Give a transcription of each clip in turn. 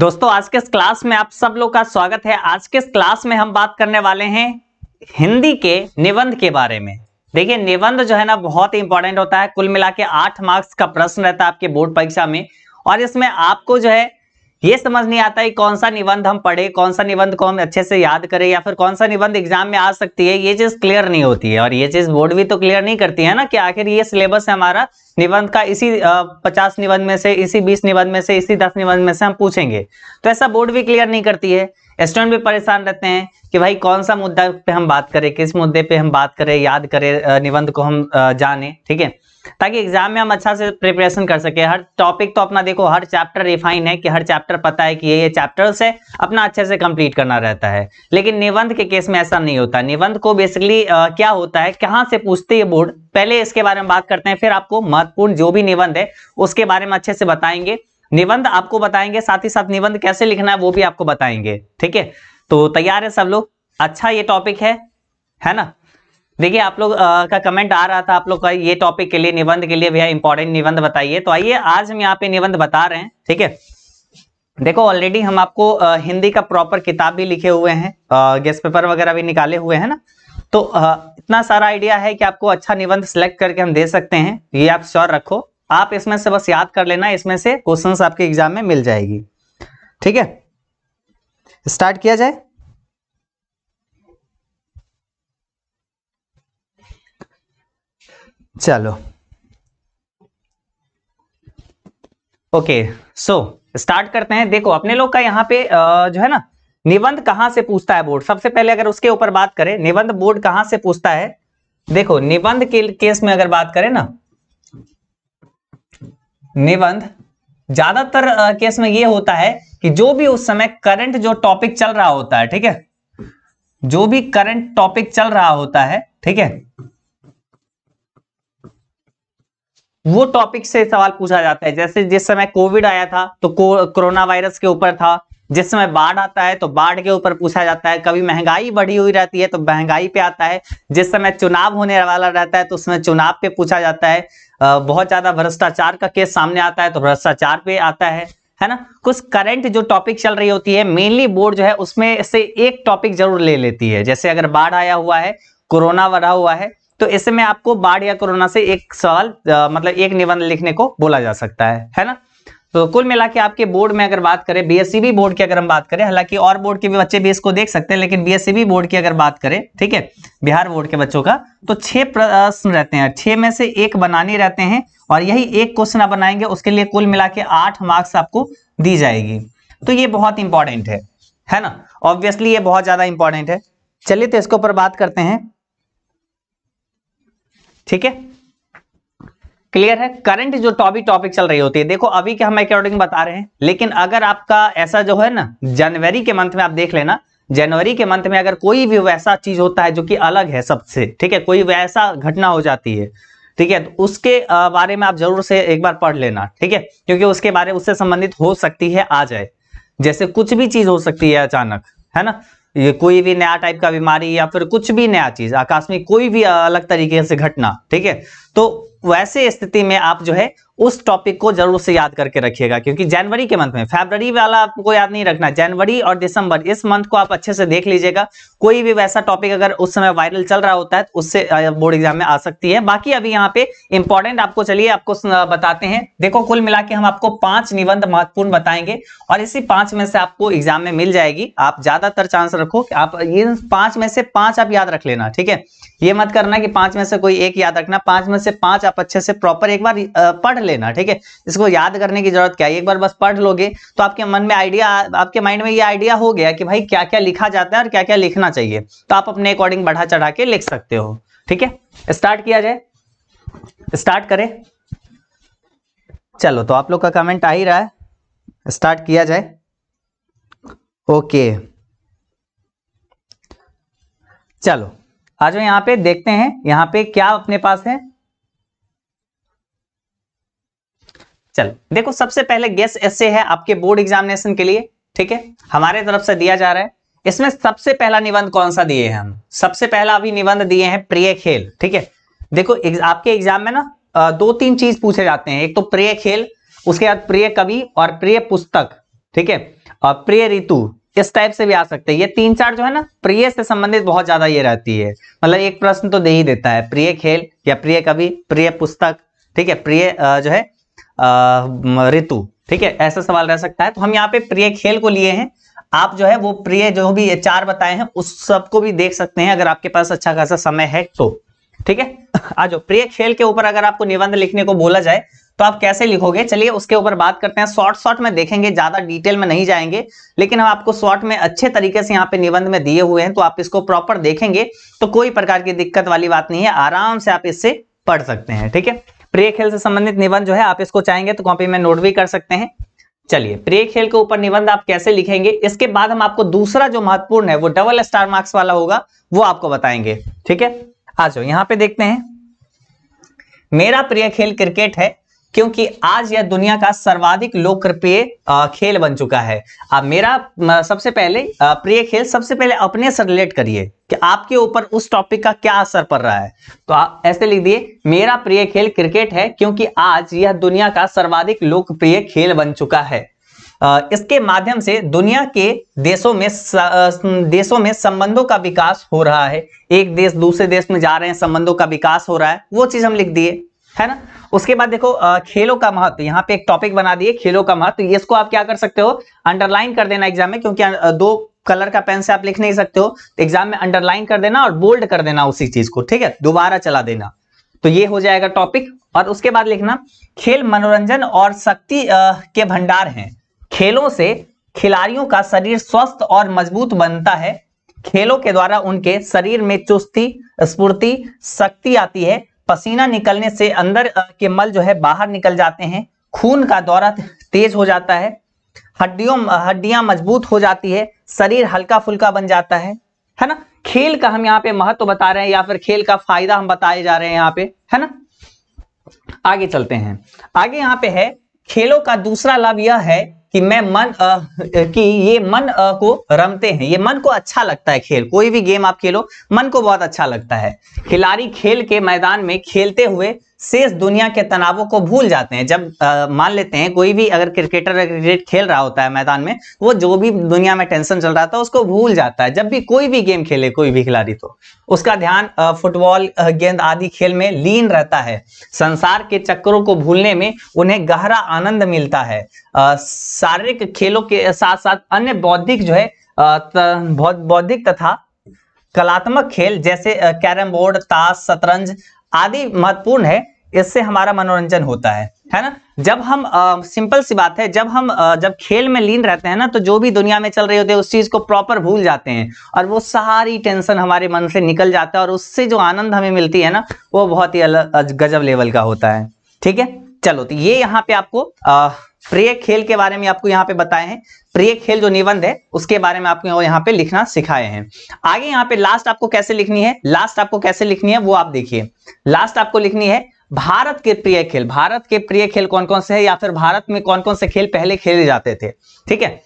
दोस्तों आज के इस क्लास में आप सब लोग का स्वागत है आज के इस क्लास में हम बात करने वाले हैं हिंदी के निबंध के बारे में देखिए निबंध जो है ना बहुत ही इंपॉर्टेंट होता है कुल मिला के आठ मार्क्स का प्रश्न रहता है आपके बोर्ड परीक्षा में और इसमें आपको जो है ये समझ नहीं आता है कौन सा निबंध हम पढ़े कौन सा निबंध को हम अच्छे से याद करें या फिर कौन सा निबंध एग्जाम में आ सकती है ये चीज क्लियर नहीं होती है और ये चीज बोर्ड भी तो क्लियर नहीं करती है ना कि आखिर ये सिलेबस है हमारा निबंध का इसी पचास निबंध में से इसी बीस निबंध में से इसी दस निबंध में से हम पूछेंगे तो ऐसा बोर्ड भी क्लियर नहीं करती है स्टूडेंट भी परेशान रहते हैं कि भाई कौन सा मुद्दा पे हम बात करें किस मुद्दे पे हम बात करें याद करें निबंध को हम जाने ठीक है ताकि एग्जाम में हम अच्छा से प्रिपरेशन कर सके हर टॉपिक तो अपना देखो हर चैप्टर रिफाइन है कि हर चैप्टर पता है कि ये ये चैप्टर्स है अपना अच्छे से कंप्लीट करना रहता है लेकिन निबंध के केस में ऐसा नहीं होता निबंध को बेसिकली क्या होता है कहाँ से पूछते ये बोर्ड पहले इसके बारे में बात करते हैं फिर आपको महत्वपूर्ण जो भी निबंध है उसके बारे में अच्छे से बताएंगे निबंध आपको बताएंगे साथ ही साथ निबंध कैसे लिखना है वो भी आपको बताएंगे ठीक है तो तैयार है सब लोग अच्छा ये टॉपिक है है ना देखिए आप लोग का कमेंट आ रहा था आप लोग का ये टॉपिक के लिए निबंध के लिए भैया इंपॉर्टेंट निबंध बताइए तो आइए आज हम यहाँ पे निबंध बता रहे हैं ठीक है देखो ऑलरेडी हम आपको आ, हिंदी का प्रॉपर किताब भी लिखे हुए हैं गेस्ट पेपर वगैरह भी निकाले हुए हैं ना तो आ, इतना सारा आइडिया है कि आपको अच्छा निबंध सेलेक्ट करके हम दे सकते हैं ये आप श्योर रखो आप इसमें से बस याद कर लेना इसमें से क्वेश्चन आपके एग्जाम में मिल जाएगी ठीक है स्टार्ट किया जाए चलो ओके सो स्टार्ट करते हैं देखो अपने लोग का यहाँ पे जो है ना निबंध कहां से पूछता है बोर्ड सबसे पहले अगर उसके ऊपर बात करें निबंध बोर्ड कहां से पूछता है देखो निबंध के केस में अगर बात करें ना निबंध ज्यादातर केस में यह होता है कि जो भी उस समय करंट जो टॉपिक चल रहा होता है ठीक है जो भी करंट टॉपिक चल रहा होता है ठीक है वो टॉपिक से सवाल पूछा जाता है जैसे जिस समय कोविड आया था तो कोरोना वायरस के ऊपर था जिस समय बाढ़ आता है तो बाढ़ के ऊपर पूछा जाता है कभी महंगाई बढ़ी हुई रहती है तो महंगाई पे आता है जिस समय चुनाव होने वाला रहता है तो उसमें चुनाव पे पूछा जाता है बहुत ज्यादा भ्रष्टाचार का केस सामने आता है तो भ्रष्टाचार पे आता है है ना कुछ करंट जो टॉपिक चल रही होती है मेनली बोर्ड जो है उसमें से एक टॉपिक जरूर ले लेती है जैसे अगर बाढ़ आया हुआ है कोरोना बढ़ा हुआ है तो ऐसे में आपको बाढ़ या कोरोना से एक सवाल मतलब एक निबंध लिखने को बोला जा सकता है है ना तो कुल मिला के आपके बोर्ड में अगर बात करें बीएससीबी e बोर्ड की अगर हम बात करें हालांकि और बोर्ड के भी बच्चे भी इसको देख सकते हैं लेकिन बीएससीबी e बोर्ड की अगर बात करें ठीक है बिहार बोर्ड के बच्चों का तो छह प्रश्न रहते हैं छह में से एक बनाने रहते हैं और यही एक क्वेश्चन आप बनाएंगे उसके लिए कुल मिला के आठ मार्क्स आपको दी जाएगी तो ये बहुत इंपॉर्टेंट है है ना ऑब्वियसली ये बहुत ज्यादा इंपॉर्टेंट है चलिए तो इसके ऊपर बात करते हैं ठीक है क्लियर है करंट जो टॉपिक टॉपिक चल रही होती है देखो अभी क्या हम अकॉर्डिंग बता रहे हैं लेकिन अगर आपका ऐसा जो है ना जनवरी के मंथ में आप देख लेना जनवरी के मंथ में अगर कोई भी वैसा चीज होता है जो कि अलग है सबसे ठीक है कोई वैसा घटना हो जाती है ठीक है तो उसके बारे में आप जरूर से एक बार पढ़ लेना ठीक है क्योंकि उसके बारे उससे संबंधित हो सकती है आ जाए जैसे कुछ भी चीज हो सकती है अचानक है ना ये कोई भी नया टाइप का बीमारी या फिर कुछ भी नया चीज आकस्मिक कोई भी अलग तरीके से घटना ठीक है तो वैसे स्थिति में आप जो है उस टॉपिक को जरूर से याद करके रखिएगा क्योंकि जनवरी के मंथ में फेबररी वाला आपको याद नहीं रखना जनवरी और दिसंबर इस मंथ को आप अच्छे से देख लीजिएगा कोई भी वैसा टॉपिक अगर उस समय वायरल चल रहा होता है तो उससे बोर्ड एग्जाम में आ सकती है बाकी अभी यहाँ पे इंपॉर्टेंट आपको चलिए आपको बताते हैं देखो कुल मिला हम आपको पांच निबंध महत्वपूर्ण बताएंगे और इसी पांच में से आपको एग्जाम में मिल जाएगी आप ज्यादातर चांस रखो आप इन पांच में से पांच आप याद रख लेना ठीक है ये मत करना कि पांच में से कोई एक याद रखना पांच में से पांच आप अच्छे से प्रॉपर एक बार पढ़ लेना ठीक है इसको याद करने की जरूरत क्या है एक बार बस पढ़ लोगे तो आपके मन में आइडिया आपके माइंड में ये आइडिया हो गया कि भाई क्या क्या लिखा जाता है और क्या क्या लिखना चाहिए तो आप अपने अकॉर्डिंग बढ़ा चढ़ा के लिख सकते हो ठीक है स्टार्ट किया जाए स्टार्ट करें चलो तो आप लोग का कमेंट आ ही रहा है स्टार्ट किया जाए ओके चलो आज जाओ यहाँ पे देखते हैं यहां पे क्या अपने पास है चलो देखो सबसे पहले गेस ऐसे है आपके बोर्ड एग्जामिनेशन के लिए ठीक है हमारे तरफ से दिया जा रहा है इसमें सबसे पहला निबंध कौन सा दिए हैं हम सबसे पहला अभी निबंध दिए हैं प्रिय खेल ठीक है देखो आपके एग्जाम में ना दो तीन चीज पूछे जाते हैं एक तो प्रिय खेल उसके बाद प्रिय कवि और प्रिय पुस्तक ठीक है और प्रिय ऋतु इस टाइप से भी आ सकते हैं ये तीन चार जो है ना प्रिय से संबंधित बहुत ज्यादा ये रहती है मतलब एक प्रश्न तो दे ही देता है प्रिय खेल या प्रिय कवि प्रिय पुस्तक ठीक है प्रिय जो है ऋतु ठीक है ऐसा सवाल रह सकता है तो हम यहाँ पे प्रिय खेल को लिए हैं आप जो है वो प्रिय जो भी ये चार बताए हैं उस सबको भी देख सकते हैं अगर आपके पास अच्छा खासा समय है तो ठीक है आ जाओ प्रिय खेल के ऊपर अगर आपको निबंध लिखने को बोला जाए तो आप कैसे लिखोगे चलिए उसके ऊपर बात करते हैं शॉर्ट शॉर्ट में देखेंगे ज्यादा डिटेल में नहीं जाएंगे लेकिन हम आपको शॉर्ट में अच्छे तरीके से यहाँ पे निबंध में दिए हुए हैं तो आप इसको प्रॉपर देखेंगे तो कोई प्रकार की दिक्कत वाली बात नहीं है आराम से आप इससे पढ़ सकते हैं ठीक है प्रिय खेल से संबंधित निबंध जो है आप इसको चाहेंगे तो कॉपी में नोट भी कर सकते हैं चलिए प्रिय खेल के ऊपर निबंध आप कैसे लिखेंगे इसके बाद हम आपको दूसरा जो महत्वपूर्ण है वो डबल स्टार मार्क्स वाला होगा वो आपको बताएंगे ठीक है आ जाओ पर पे देखते हैं मेरा प्रिय खेल क्रिकेट है क्योंकि आज यह दुनिया का सर्वाधिक लोकप्रिय खेल बन चुका है अब मेरा सबसे पहले प्रिय खेल सबसे पहले अपने से रिलेट करिए कि आपके ऊपर उस टॉपिक का क्या असर पड़ रहा है तो आप ऐसे लिख दिए मेरा प्रिय खेल क्रिकेट है क्योंकि आज यह दुनिया का सर्वाधिक लोकप्रिय खेल बन चुका है इसके माध्यम से दुनिया के देशों में देशों में संबंधों का विकास हो रहा है एक देश दूसरे देश में जा रहे हैं संबंधों का विकास हो रहा है वो चीज हम लिख दिए है ना उसके बाद देखो खेलों का महत्व यहाँ पे एक टॉपिक बना दिए खेलों का महत्व इसको आप क्या कर सकते हो अंडरलाइन कर देना एग्जाम में क्योंकि दो कलर का पेन से आप लिख नहीं सकते हो तो एग्जाम में अंडरलाइन कर देना और बोल्ड कर देना उसी चीज को ठीक है दोबारा चला देना तो ये हो जाएगा टॉपिक और उसके बाद लिखना खेल मनोरंजन और शक्ति के भंडार हैं खेलों से खिलाड़ियों का शरीर स्वस्थ और मजबूत बनता है खेलों के द्वारा उनके शरीर में चुस्ती स्फूर्ति शक्ति आती है पसीना निकलने से अंदर के मल जो है बाहर निकल जाते हैं खून का दौरा तेज हो जाता है हड्डियों हड्डियां मजबूत हो जाती है शरीर हल्का फुल्का बन जाता है है ना खेल का हम यहाँ पे महत्व बता रहे हैं या फिर खेल का फायदा हम बताए जा रहे हैं यहाँ पे है ना आगे चलते हैं आगे यहाँ पे है खेलों का दूसरा लाभ यह है कि मैं मन आ, कि ये मन आ, को रमते हैं ये मन को अच्छा लगता है खेल कोई भी गेम आप खेलो मन को बहुत अच्छा लगता है खिलाड़ी खेल के मैदान में खेलते हुए शेष दुनिया के तनावों को भूल जाते हैं जब मान लेते हैं कोई भी अगर क्रिकेटर क्रिकेट खेल रहा होता है मैदान में वो जो भी दुनिया में टेंशन चल रहा था उसको भूल जाता है जब भी कोई भी गेम खेले कोई भी खिलाड़ी तो उसका ध्यान फुटबॉल गेंद आदि खेल में लीन रहता है संसार के चक्करों को भूलने में उन्हें गहरा आनंद मिलता है शारीरिक खेलों के साथ साथ अन्य बौद्धिक जो है बौद्धिक तथा कलात्मक खेल जैसे कैरम बोर्ड ताश शतरंज आदि महत्वपूर्ण है इससे हमारा मनोरंजन होता है है ना जब हम आ, सिंपल सी बात है जब हम आ, जब खेल में लीन रहते हैं ना तो जो भी दुनिया में चल रही होती है उस चीज को प्रॉपर भूल जाते हैं और वो सारी टेंशन हमारे मन से निकल जाता है और उससे जो आनंद हमें मिलती है ना वो बहुत ही अलग गजब लेवल का होता है ठीक है चलो तो ये यहाँ पे आपको प्रिय खेल के बारे में आपको यहाँ पे बताए हैं प्रिय खेल जो निबंध है उसके बारे में आपको यहाँ पे लिखना सिखाए हैं आगे यहाँ पे लास्ट आपको कैसे लिखनी है लास्ट आपको कैसे लिखनी है वो आप देखिए लास्ट आपको लिखनी है भारत के प्रिय खेल भारत के प्रिय खेल कौन कौन से है या फिर भारत में कौन कौन से खेल पहले खेले जाते थे ठीक है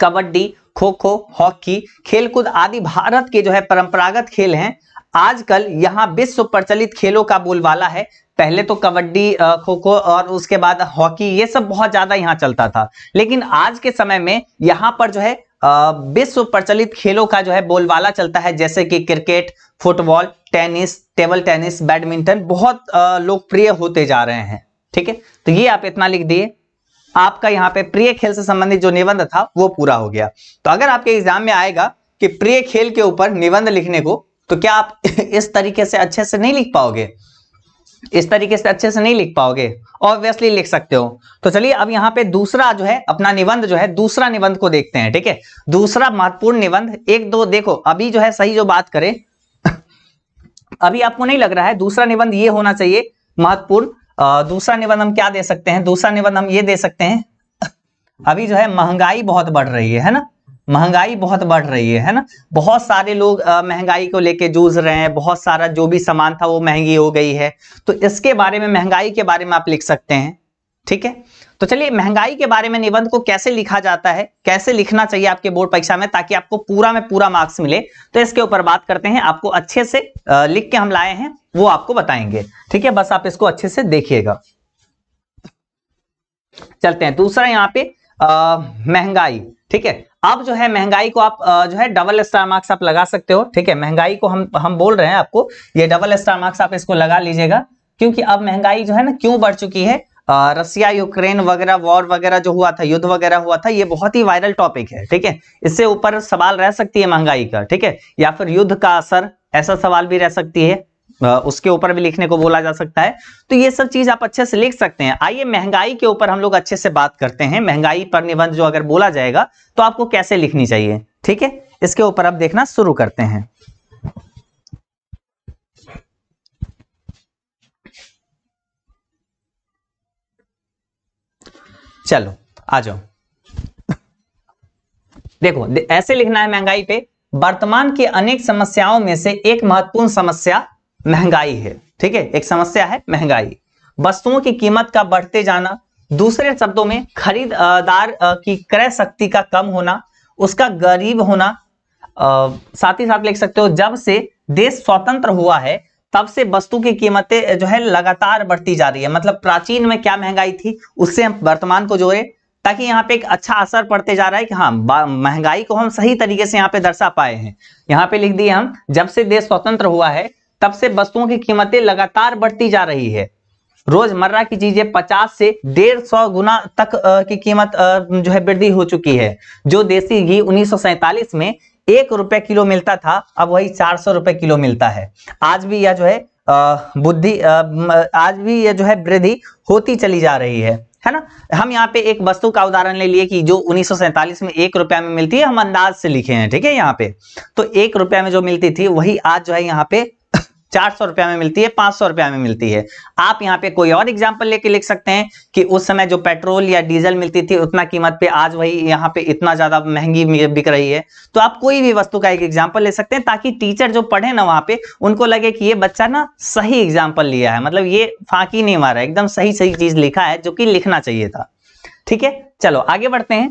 कबड्डी खो खो हॉकी खेलकूद आदि भारत के जो है परंपरागत खेल हैं आजकल यहाँ विश्व प्रचलित खेलों का बोलबाला है पहले तो कबड्डी खो खो और उसके बाद हॉकी ये सब बहुत ज्यादा यहाँ चलता था लेकिन आज के समय में यहाँ पर जो है विश्व प्रचलित खेलों का जो है बोलबाला चलता है जैसे कि cricket football tennis table tennis badminton बहुत लोकप्रिय होते जा रहे हैं ठीक है तो ये आप इतना लिख दिए आपका यहाँ पे प्रिय खेल से संबंधित जो निबंध था वो पूरा हो गया तो अगर आपके एग्जाम में आएगा कि प्रिय खेल के ऊपर निबंध लिखने को तो क्या आप इस तरीके से अच्छे से नहीं लिख पाओगे इस तरीके से अच्छे से नहीं लिख पाओगे ऑब्वियसली लिख सकते हो तो चलिए अब यहाँ पे दूसरा जो है अपना निबंध जो है दूसरा निबंध को देखते हैं ठीक है दूसरा महत्वपूर्ण निबंध एक दो देखो अभी जो है सही जो बात करें अभी आपको नहीं लग रहा है दूसरा निबंध ये होना चाहिए महत्वपूर्ण दूसरा निबंध हम क्या दे सकते हैं दूसरा निबंध हम ये दे सकते हैं अभी जो है महंगाई बहुत बढ़ रही है है ना महंगाई बहुत बढ़ रही है है ना बहुत सारे लोग महंगाई को लेके जूझ रहे हैं बहुत सारा जो भी सामान था वो महंगी हो गई है तो इसके बारे में महंगाई के बारे में आप लिख सकते हैं ठीक है तो चलिए महंगाई के बारे में निबंध को कैसे लिखा जाता है कैसे लिखना चाहिए आपके बोर्ड परीक्षा में ताकि आपको पूरा में पूरा मार्क्स मिले तो इसके ऊपर बात करते हैं आपको अच्छे से लिख के हम लाए हैं वो आपको बताएंगे ठीक है बस आप इसको अच्छे से देखिएगा चलते हैं दूसरा यहाँ पे महंगाई ठीक है अब जो है महंगाई को आप जो है डबल स्टार मार्क्स आप लगा सकते हो ठीक है महंगाई को हम हम बोल रहे हैं आपको ये डबल स्टार मार्क्स आप इसको लगा लीजिएगा क्योंकि अब महंगाई जो है ना क्यों बढ़ चुकी है रसिया यूक्रेन वगैरह वॉर वगैरह जो हुआ था युद्ध वगैरह हुआ था ये बहुत ही वायरल टॉपिक है ठीक है इससे ऊपर सवाल रह सकती है महंगाई का ठीक है या फिर युद्ध का असर ऐसा सवाल भी रह सकती है उसके ऊपर भी लिखने को बोला जा सकता है तो ये सब चीज आप अच्छे से लिख सकते हैं आइए महंगाई के ऊपर हम लोग अच्छे से बात करते हैं महंगाई पर निबंध जो अगर बोला जाएगा तो आपको कैसे लिखनी चाहिए ठीक है इसके ऊपर आप देखना शुरू करते हैं चलो आ जाओ देखो दे, ऐसे लिखना है महंगाई पे वर्तमान की अनेक समस्याओं में से एक महत्वपूर्ण समस्या महंगाई है ठीक है एक समस्या है महंगाई वस्तुओं की कीमत का बढ़ते जाना दूसरे शब्दों में खरीदार की क्रय शक्ति का कम होना उसका गरीब होना साथ ही साथ लिख सकते हो जब से देश स्वतंत्र हुआ है तब से वस्तु की कीमतें जो है लगातार बढ़ती जा रही है मतलब प्राचीन में क्या महंगाई थी उससे हम वर्तमान को जोड़े ताकि यहाँ पे एक अच्छा असर पड़ते जा रहा है कि हाँ महंगाई को हम सही तरीके से यहाँ पे दर्शा पाए हैं यहाँ पे लिख दिए हम जब से देश स्वतंत्र हुआ है तब से वस्तुओं की कीमतें लगातार बढ़ती जा रही है रोजमर्रा की चीजें पचास से डेढ़ सौ गुना तक की कीमत जो है वृद्धि हो चुकी है जो देसी घी उन्नीस में एक रुपए किलो मिलता था अब वही चार सौ रुपए किलो मिलता है आज भी यह जो है बुद्धि आज भी यह जो है वृद्धि होती चली जा रही है है ना हम यहाँ पे एक वस्तु का उदाहरण ले लिए कि जो उन्नीस में एक रुपया में मिलती है हम अंदाज से लिखे हैं ठीक है यहाँ पे तो एक रुपया में जो मिलती थी वही आज जो है यहाँ पे चार सौ रुपया में मिलती है पांच सौ रुपया में मिलती है आप यहाँ पे कोई और एग्जाम्पल लेके लिख सकते हैं कि उस समय जो पेट्रोल या डीजल मिलती थी उतना कीमत पे आज वही यहाँ पे इतना ज्यादा महंगी बिक रही है तो आप कोई भी वस्तु का एक एग्जाम्पल ले सकते हैं ताकि टीचर जो पढ़े ना वहां पे उनको लगे कि ये बच्चा ना सही एग्जाम्पल लिया है मतलब ये फांकी नहीं मारा एकदम सही सही चीज लिखा है जो कि लिखना चाहिए था ठीक है चलो आगे बढ़ते हैं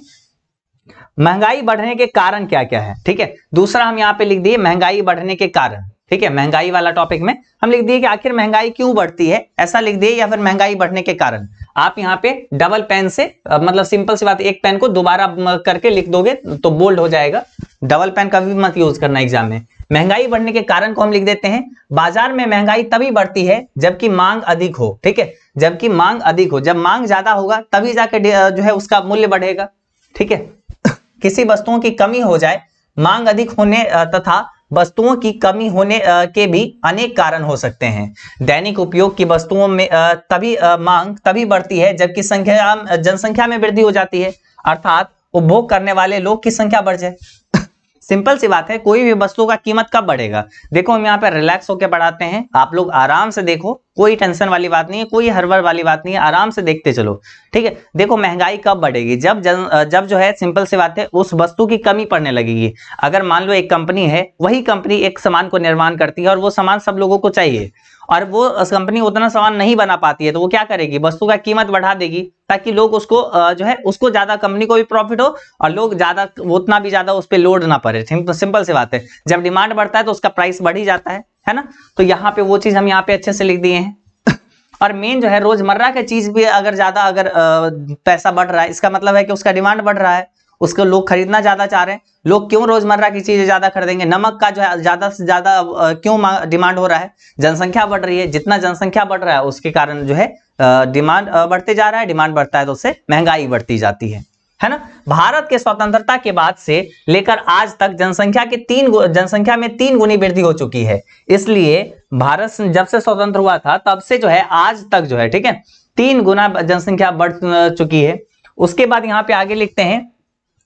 महंगाई बढ़ने के कारण क्या क्या है ठीक है दूसरा हम यहाँ पे लिख दिए महंगाई बढ़ने के कारण ठीक है महंगाई वाला टॉपिक में हम लिख दिए कि आखिर महंगाई क्यों बढ़ती है ऐसा लिख दिए या फिर महंगाई बढ़ने के कारण आप यहाँ पे डबल पेन से मतलब सिंपल सी बात एक पेन को दोबारा करके लिख दोगे तो बोल्ड हो जाएगा डबल पेन कभी मत यूज करना एग्जाम में महंगाई बढ़ने के कारण को हम लिख देते हैं बाजार में महंगाई तभी बढ़ती है जबकि मांग अधिक हो ठीक है जबकि मांग अधिक हो जब मांग ज्यादा होगा तभी जाके जो है उसका मूल्य बढ़ेगा ठीक है किसी वस्तुओं की कमी हो जाए मांग अधिक होने तथा वस्तुओं की कमी होने के भी अनेक कारण हो सकते हैं दैनिक उपयोग की वस्तुओं में तभी मांग तभी बढ़ती है जबकि संख्या जनसंख्या में वृद्धि हो जाती है अर्थात उपभोग करने वाले लोग की संख्या बढ़ जाए सिंपल सी बात है कोई भी वस्तु का कीमत कब बढ़ेगा देखो हम यहाँ पे रिलैक्स होकर बढ़ाते हैं आप लोग आराम से देखो कोई टेंशन वाली बात नहीं है कोई हरवर वाली बात नहीं है आराम से देखते चलो ठीक है देखो महंगाई कब बढ़ेगी जब जन, जब जो है सिंपल सी बात है उस वस्तु की कमी पड़ने लगेगी अगर मान लो एक कंपनी है वही कंपनी एक सामान को निर्माण करती है और वो सामान सब लोगों को चाहिए और वो कंपनी उतना सामान नहीं बना पाती है तो वो क्या करेगी वस्तु का कीमत बढ़ा देगी ताकि लोग उसको जो है उसको ज्यादा कंपनी को भी प्रॉफिट हो और लोग ज्यादा उतना भी ज्यादा उस पर लोड ना पड़े सिंपल सी बात है जब डिमांड बढ़ता है तो उसका प्राइस बढ़ ही जाता है है ना तो यहाँ पे वो चीज हम यहाँ पे अच्छे से लिख दिए हैं और मेन जो है रोजमर्रा की चीज भी अगर ज्यादा अगर पैसा बढ़ रहा है इसका मतलब है कि उसका डिमांड बढ़ रहा है उसको लोग खरीदना ज्यादा चाह रहे हैं लोग क्यों रोजमर्रा की चीजें ज्यादा खरीदेंगे नमक का जो है ज्यादा से ज्यादा क्यों डिमांड हो रहा है जनसंख्या बढ़ रही है जितना जनसंख्या बढ़ रहा है उसके कारण जो है डिमांड बढ़ते जा रहा है डिमांड बढ़ता है तो उससे महंगाई बढ़ती जाती है है ना भारत के स्वतंत्रता के बाद से लेकर आज तक जनसंख्या के तीन जनसंख्या में तीन गुनी वृद्धि हो चुकी है इसलिए भारत जब से स्वतंत्र हुआ था तब से जो है आज तक जो है ठीक है तीन गुना जनसंख्या बढ़ चुकी है उसके बाद यहाँ पे आगे लिखते हैं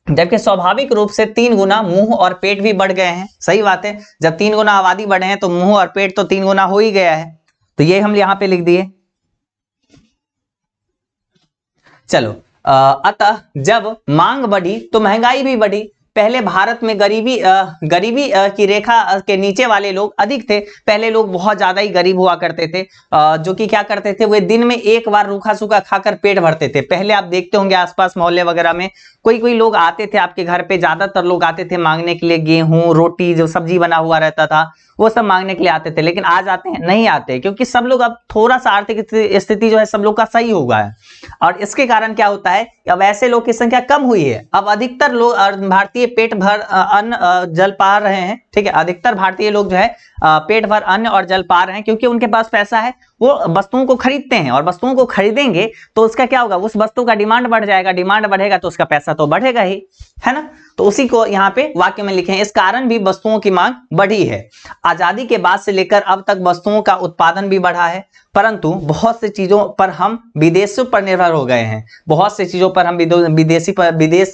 जबकि स्वाभाविक रूप से तीन गुना मुंह और पेट भी बढ़ गए हैं सही बात है जब तीन गुना आबादी बढ़े हैं तो मुंह और पेट तो तीन गुना हो ही गया है तो ये हम यहां पे लिख दिए चलो अतः जब मांग बढ़ी तो महंगाई भी बढ़ी पहले भारत में गरीबी गरीबी की रेखा के नीचे वाले लोग अधिक थे पहले लोग बहुत ज्यादा ही गरीब हुआ करते थे जो कि क्या करते थे वे दिन में एक बार रूखा सूखा खाकर पेट भरते थे पहले आप देखते होंगे आसपास मोहल्ले वगैरह में कोई कोई लोग आते थे आपके घर पे ज्यादातर लोग आते थे मांगने के लिए गेहूं रोटी जो सब्जी बना हुआ रहता था वो सब मांगने के लिए आते थे लेकिन आज आते हैं नहीं आते क्योंकि सब लोग अब थोड़ा सा आर्थिक स्थिति जो है सब लोग का सही होगा और इसके कारण क्या होता है अब ऐसे लोग की संख्या कम हुई है अब अधिकतर लोग भारतीय पेट भर अन्न जल पा रहे हैं ठीक है अधिकतर भारतीय लोग जो है पेट भर अन्न और जल पा रहे हैं क्योंकि उनके पास पैसा है वो वस्तुओं को खरीदते हैं और वस्तुओं को खरीदेंगे तो उसका क्या होगा उस वस्तु का डिमांड बढ़ जाएगा डिमांड बढ़ेगा तो उसका पैसा तो बढ़ेगा ही है ना तो उसी को यहाँ पे वाक्य में लिखे इस कारण भी वस्तुओं की मांग बढ़ी है आजादी के बाद से लेकर अब तक वस्तुओं का उत्पादन भी बढ़ा है परंतु बहुत से चीजों पर हम विदेशों पर निर्भर हो गए हैं बहुत से चीजों पर हम विदेशी पर विदेश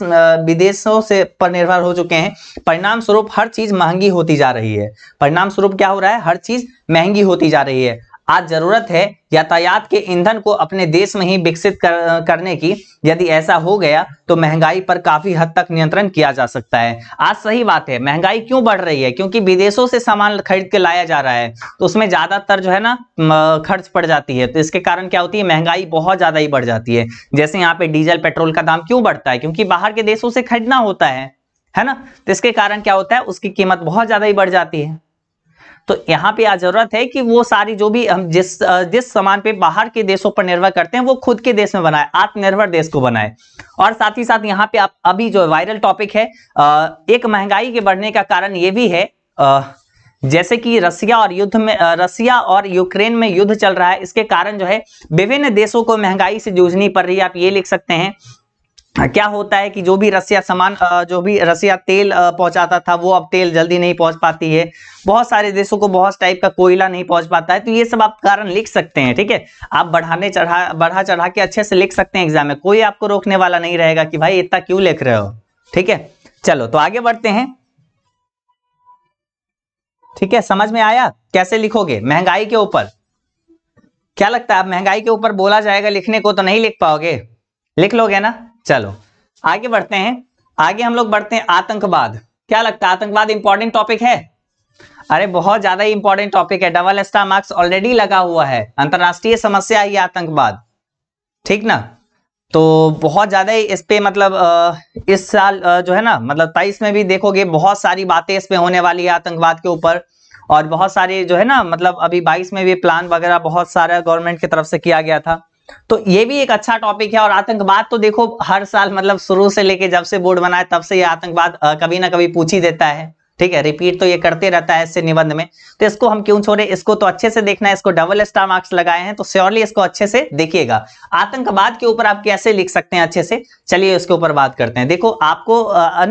विदेशों से पर निर्भर हो चुके हैं परिणाम स्वरूप हर चीज महंगी होती जा रही है परिणाम स्वरूप क्या हो रहा है हर चीज महंगी होती जा रही है आज जरूरत है यातायात के ईंधन को अपने देश में ही विकसित कर, करने की यदि ऐसा हो गया तो महंगाई पर काफी हद तक नियंत्रण किया जा सकता है आज सही बात है महंगाई क्यों बढ़ रही है क्योंकि विदेशों से सामान खरीद के लाया जा रहा है तो उसमें ज्यादातर जो है ना खर्च पड़ जाती है तो इसके कारण क्या होती है महंगाई बहुत ज्यादा ही बढ़ जाती है जैसे यहाँ पे डीजल पेट्रोल का दाम क्यों बढ़ता है क्योंकि बाहर के देशों से खरीदना होता है है ना तो इसके कारण क्या होता है उसकी कीमत बहुत ज्यादा ही बढ़ जाती है तो यहाँ पे आज जरूरत है कि वो सारी जो भी हम जिस जिस सामान पे बाहर के देशों पर निर्भर करते हैं वो खुद के देश में बनाए आत्मनिर्भर देश को बनाए और साथ ही साथ यहाँ पे आप अभी जो वायरल टॉपिक है एक महंगाई के बढ़ने का कारण ये भी है जैसे कि रसिया और युद्ध में रसिया और यूक्रेन में युद्ध चल रहा है इसके कारण जो है विभिन्न देशों को महंगाई से जूझनी पड़ रही है आप ये लिख सकते हैं हाँ, क्या होता है कि जो भी रसिया सामान जो भी रसिया तेल पहुंचाता था वो अब तेल जल्दी नहीं पहुंच पाती है बहुत सारे देशों को बहुत टाइप का कोयला नहीं पहुंच पाता है तो ये सब आप कारण लिख सकते हैं ठीक है आप बढ़ाने चढ़ा बढ़ा चढ़ा के अच्छे से लिख सकते हैं एग्जाम में कोई आपको रोकने वाला नहीं रहेगा कि भाई इतना क्यों लिख रहे हो ठीक है चलो तो आगे बढ़ते हैं ठीक है समझ में आया कैसे लिखोगे महंगाई के ऊपर क्या लगता है आप महंगाई के ऊपर बोला जाएगा लिखने को तो नहीं लिख पाओगे लिख लोगे ना चलो आगे बढ़ते हैं आगे हम लोग बढ़ते हैं आतंकवाद क्या लगता है आतंकवाद इंपॉर्टेंट टॉपिक है अरे बहुत ज्यादा ही इंपॉर्टेंट टॉपिक है डबल एक्स्ट्रा मार्क्स ऑलरेडी लगा हुआ है अंतरराष्ट्रीय समस्या ही आतंकवाद ठीक ना तो बहुत ज्यादा ही इस पे मतलब इस साल जो है ना मतलब तेईस में भी देखोगे बहुत सारी बातें इस पे होने वाली है आतंकवाद के ऊपर और बहुत सारे जो है ना मतलब अभी बाईस में भी प्लान वगैरह बहुत सारा गवर्नमेंट की तरफ से किया गया था तो ये भी एक अच्छा टॉपिक है और आतंकवाद तो देखो हर साल मतलब शुरू से लेके जब से बोर्ड बना है तब से ये आतंकवाद कभी ना कभी पूछ ही देता है ठीक है रिपीट तो ये करते रहता है इससे निबंध में तो इसको हम क्यों छोड़े इसको तो अच्छे से देखना है इसको डबल स्टार मार्क्स लगाए हैं तो श्योरली इसको अच्छे से देखिएगा आतंकवाद के ऊपर आप कैसे लिख सकते हैं अच्छे से चलिए इसके ऊपर बात करते हैं देखो आपको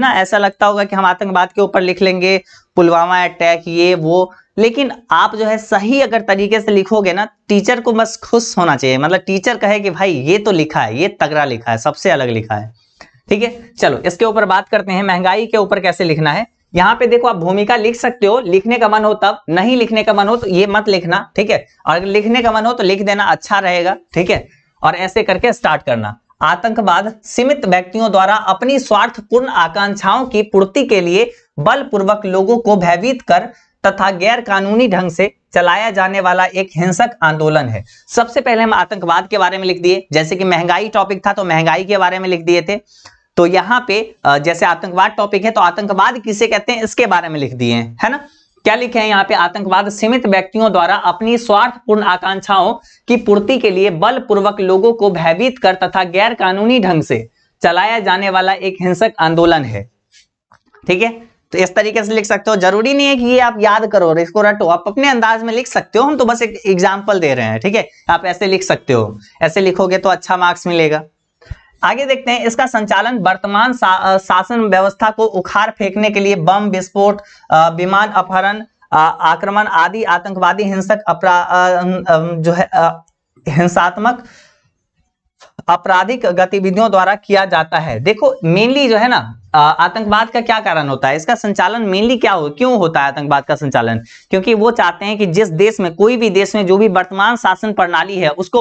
ना ऐसा लगता होगा कि हम आतंकवाद के ऊपर लिख लेंगे पुलवामा अटैक ये वो लेकिन आप जो है सही अगर तरीके से लिखोगे ना टीचर को बस खुश होना चाहिए मतलब टीचर कहे कि भाई ये तो लिखा है ये तगड़ा लिखा है सबसे अलग लिखा है ठीक है चलो इसके ऊपर बात करते हैं महंगाई के ऊपर कैसे लिखना है यहाँ पे देखो आप भूमिका लिख सकते हो लिखने का मन हो तब नहीं लिखने का मन हो तो ये मत लिखना ठीक है और अगर लिखने का मन हो तो लिख देना अच्छा रहेगा ठीक है और ऐसे करके स्टार्ट करना आतंकवाद सीमित व्यक्तियों द्वारा अपनी स्वार्थपूर्ण आकांक्षाओं की पूर्ति के लिए बलपूर्वक लोगों को भयभीत कर तथा गैर कानूनी ढंग से चलाया जाने वाला एक हिंसक आंदोलन है सबसे पहले हम आतंकवाद के बारे में लिख दिए जैसे कि महंगाई टॉपिक था तो महंगाई के बारे में लिख दिए थे तो यहाँ पे जैसे आतंकवाद टॉपिक है तो आतंकवाद किसे कहते हैं इसके बारे में लिख दिए हैं है ना क्या लिखे हैं यहाँ पे आतंकवाद सीमित व्यक्तियों द्वारा अपनी स्वार्थपूर्ण आकांक्षाओं की पूर्ति के लिए बलपूर्वक लोगों को भयभीत कर तथा गैर कानूनी ढंग से चलाया जाने वाला एक हिंसक आंदोलन है ठीक है तो इस तरीके से लिख सकते हो जरूरी नहीं है कि ये आप याद करो और इसको रटो आप अपने अंदाज में लिख सकते हो हम तो बस एक एग्जाम्पल दे रहे हैं ठीक है आप ऐसे लिख सकते हो ऐसे लिखोगे तो अच्छा मार्क्स मिलेगा आगे देखते हैं इसका संचालन वर्तमान शासन सा, व्यवस्था को उखाड़ फेंकने के लिए बम विस्फोट विमान अपहरण आक्रमण आदि आतंकवादी हिंसक जो है हिंसात्मक आपराधिक गतिविधियों द्वारा किया जाता है देखो मेनली जो है ना आतंकवाद का क्या कारण होता है इसका संचालन मेनली क्या हो क्यों होता है आतंकवाद का संचालन क्योंकि वो चाहते हैं कि जिस देश में कोई भी देश में जो भी वर्तमान शासन प्रणाली है उसको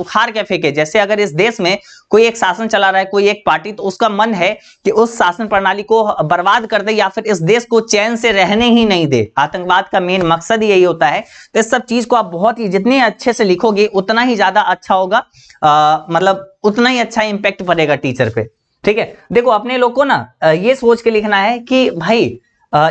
उखाड़ के फेंके जैसे अगर इस देश में कोई एक शासन चला रहा है कोई एक पार्टी तो उसका मन है कि उस शासन प्रणाली को बर्बाद कर दे या फिर इस देश को चैन से रहने ही नहीं दे आतंकवाद का मेन मकसद यही होता है तो इस सब चीज को आप बहुत ही जितने अच्छे से लिखोगे उतना ही ज्यादा अच्छा होगा मतलब उतना ही अच्छा इंपैक्ट पड़ेगा टीचर पे ठीक है देखो अपने लोग को ना ये सोच के लिखना है कि भाई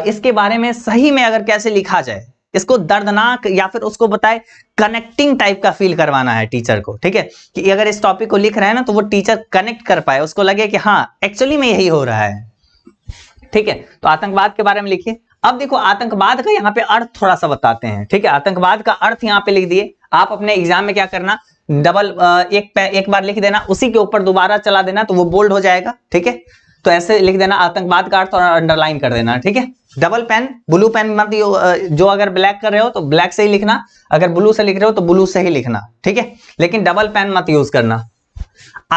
इसके बारे में सही में अगर कैसे लिखा जाए इसको दर्दनाक या फिर उसको बताए कनेक्टिंग टाइप का फील करवाना है टीचर को ठीक है कि अगर इस टॉपिक को लिख रहे हैं ना तो वो टीचर कनेक्ट कर पाए उसको लगे कि हाँ एक्चुअली में यही हो रहा है ठीक है तो आतंकवाद के बारे में लिखिए अब देखो आतंकवाद का यहाँ पे अर्थ थोड़ा सा बताते हैं ठीक है आतंकवाद का अर्थ यहाँ पे लिख दिए आप अपने एग्जाम में क्या करना डबल uh, एक एक बार लिख देना उसी के ऊपर दोबारा चला देना तो वो बोल्ड हो जाएगा ठीक है तो ऐसे लिख देना आतंकवाद का अर्थ और अंडरलाइन कर देना ठीक है डबल पेन ब्लू पेन मत uh, जो अगर ब्लैक कर रहे हो तो ब्लैक से ही लिखना अगर ब्लू से लिख रहे हो तो ब्लू से ही लिखना ठीक है लेकिन डबल पेन मत यूज करना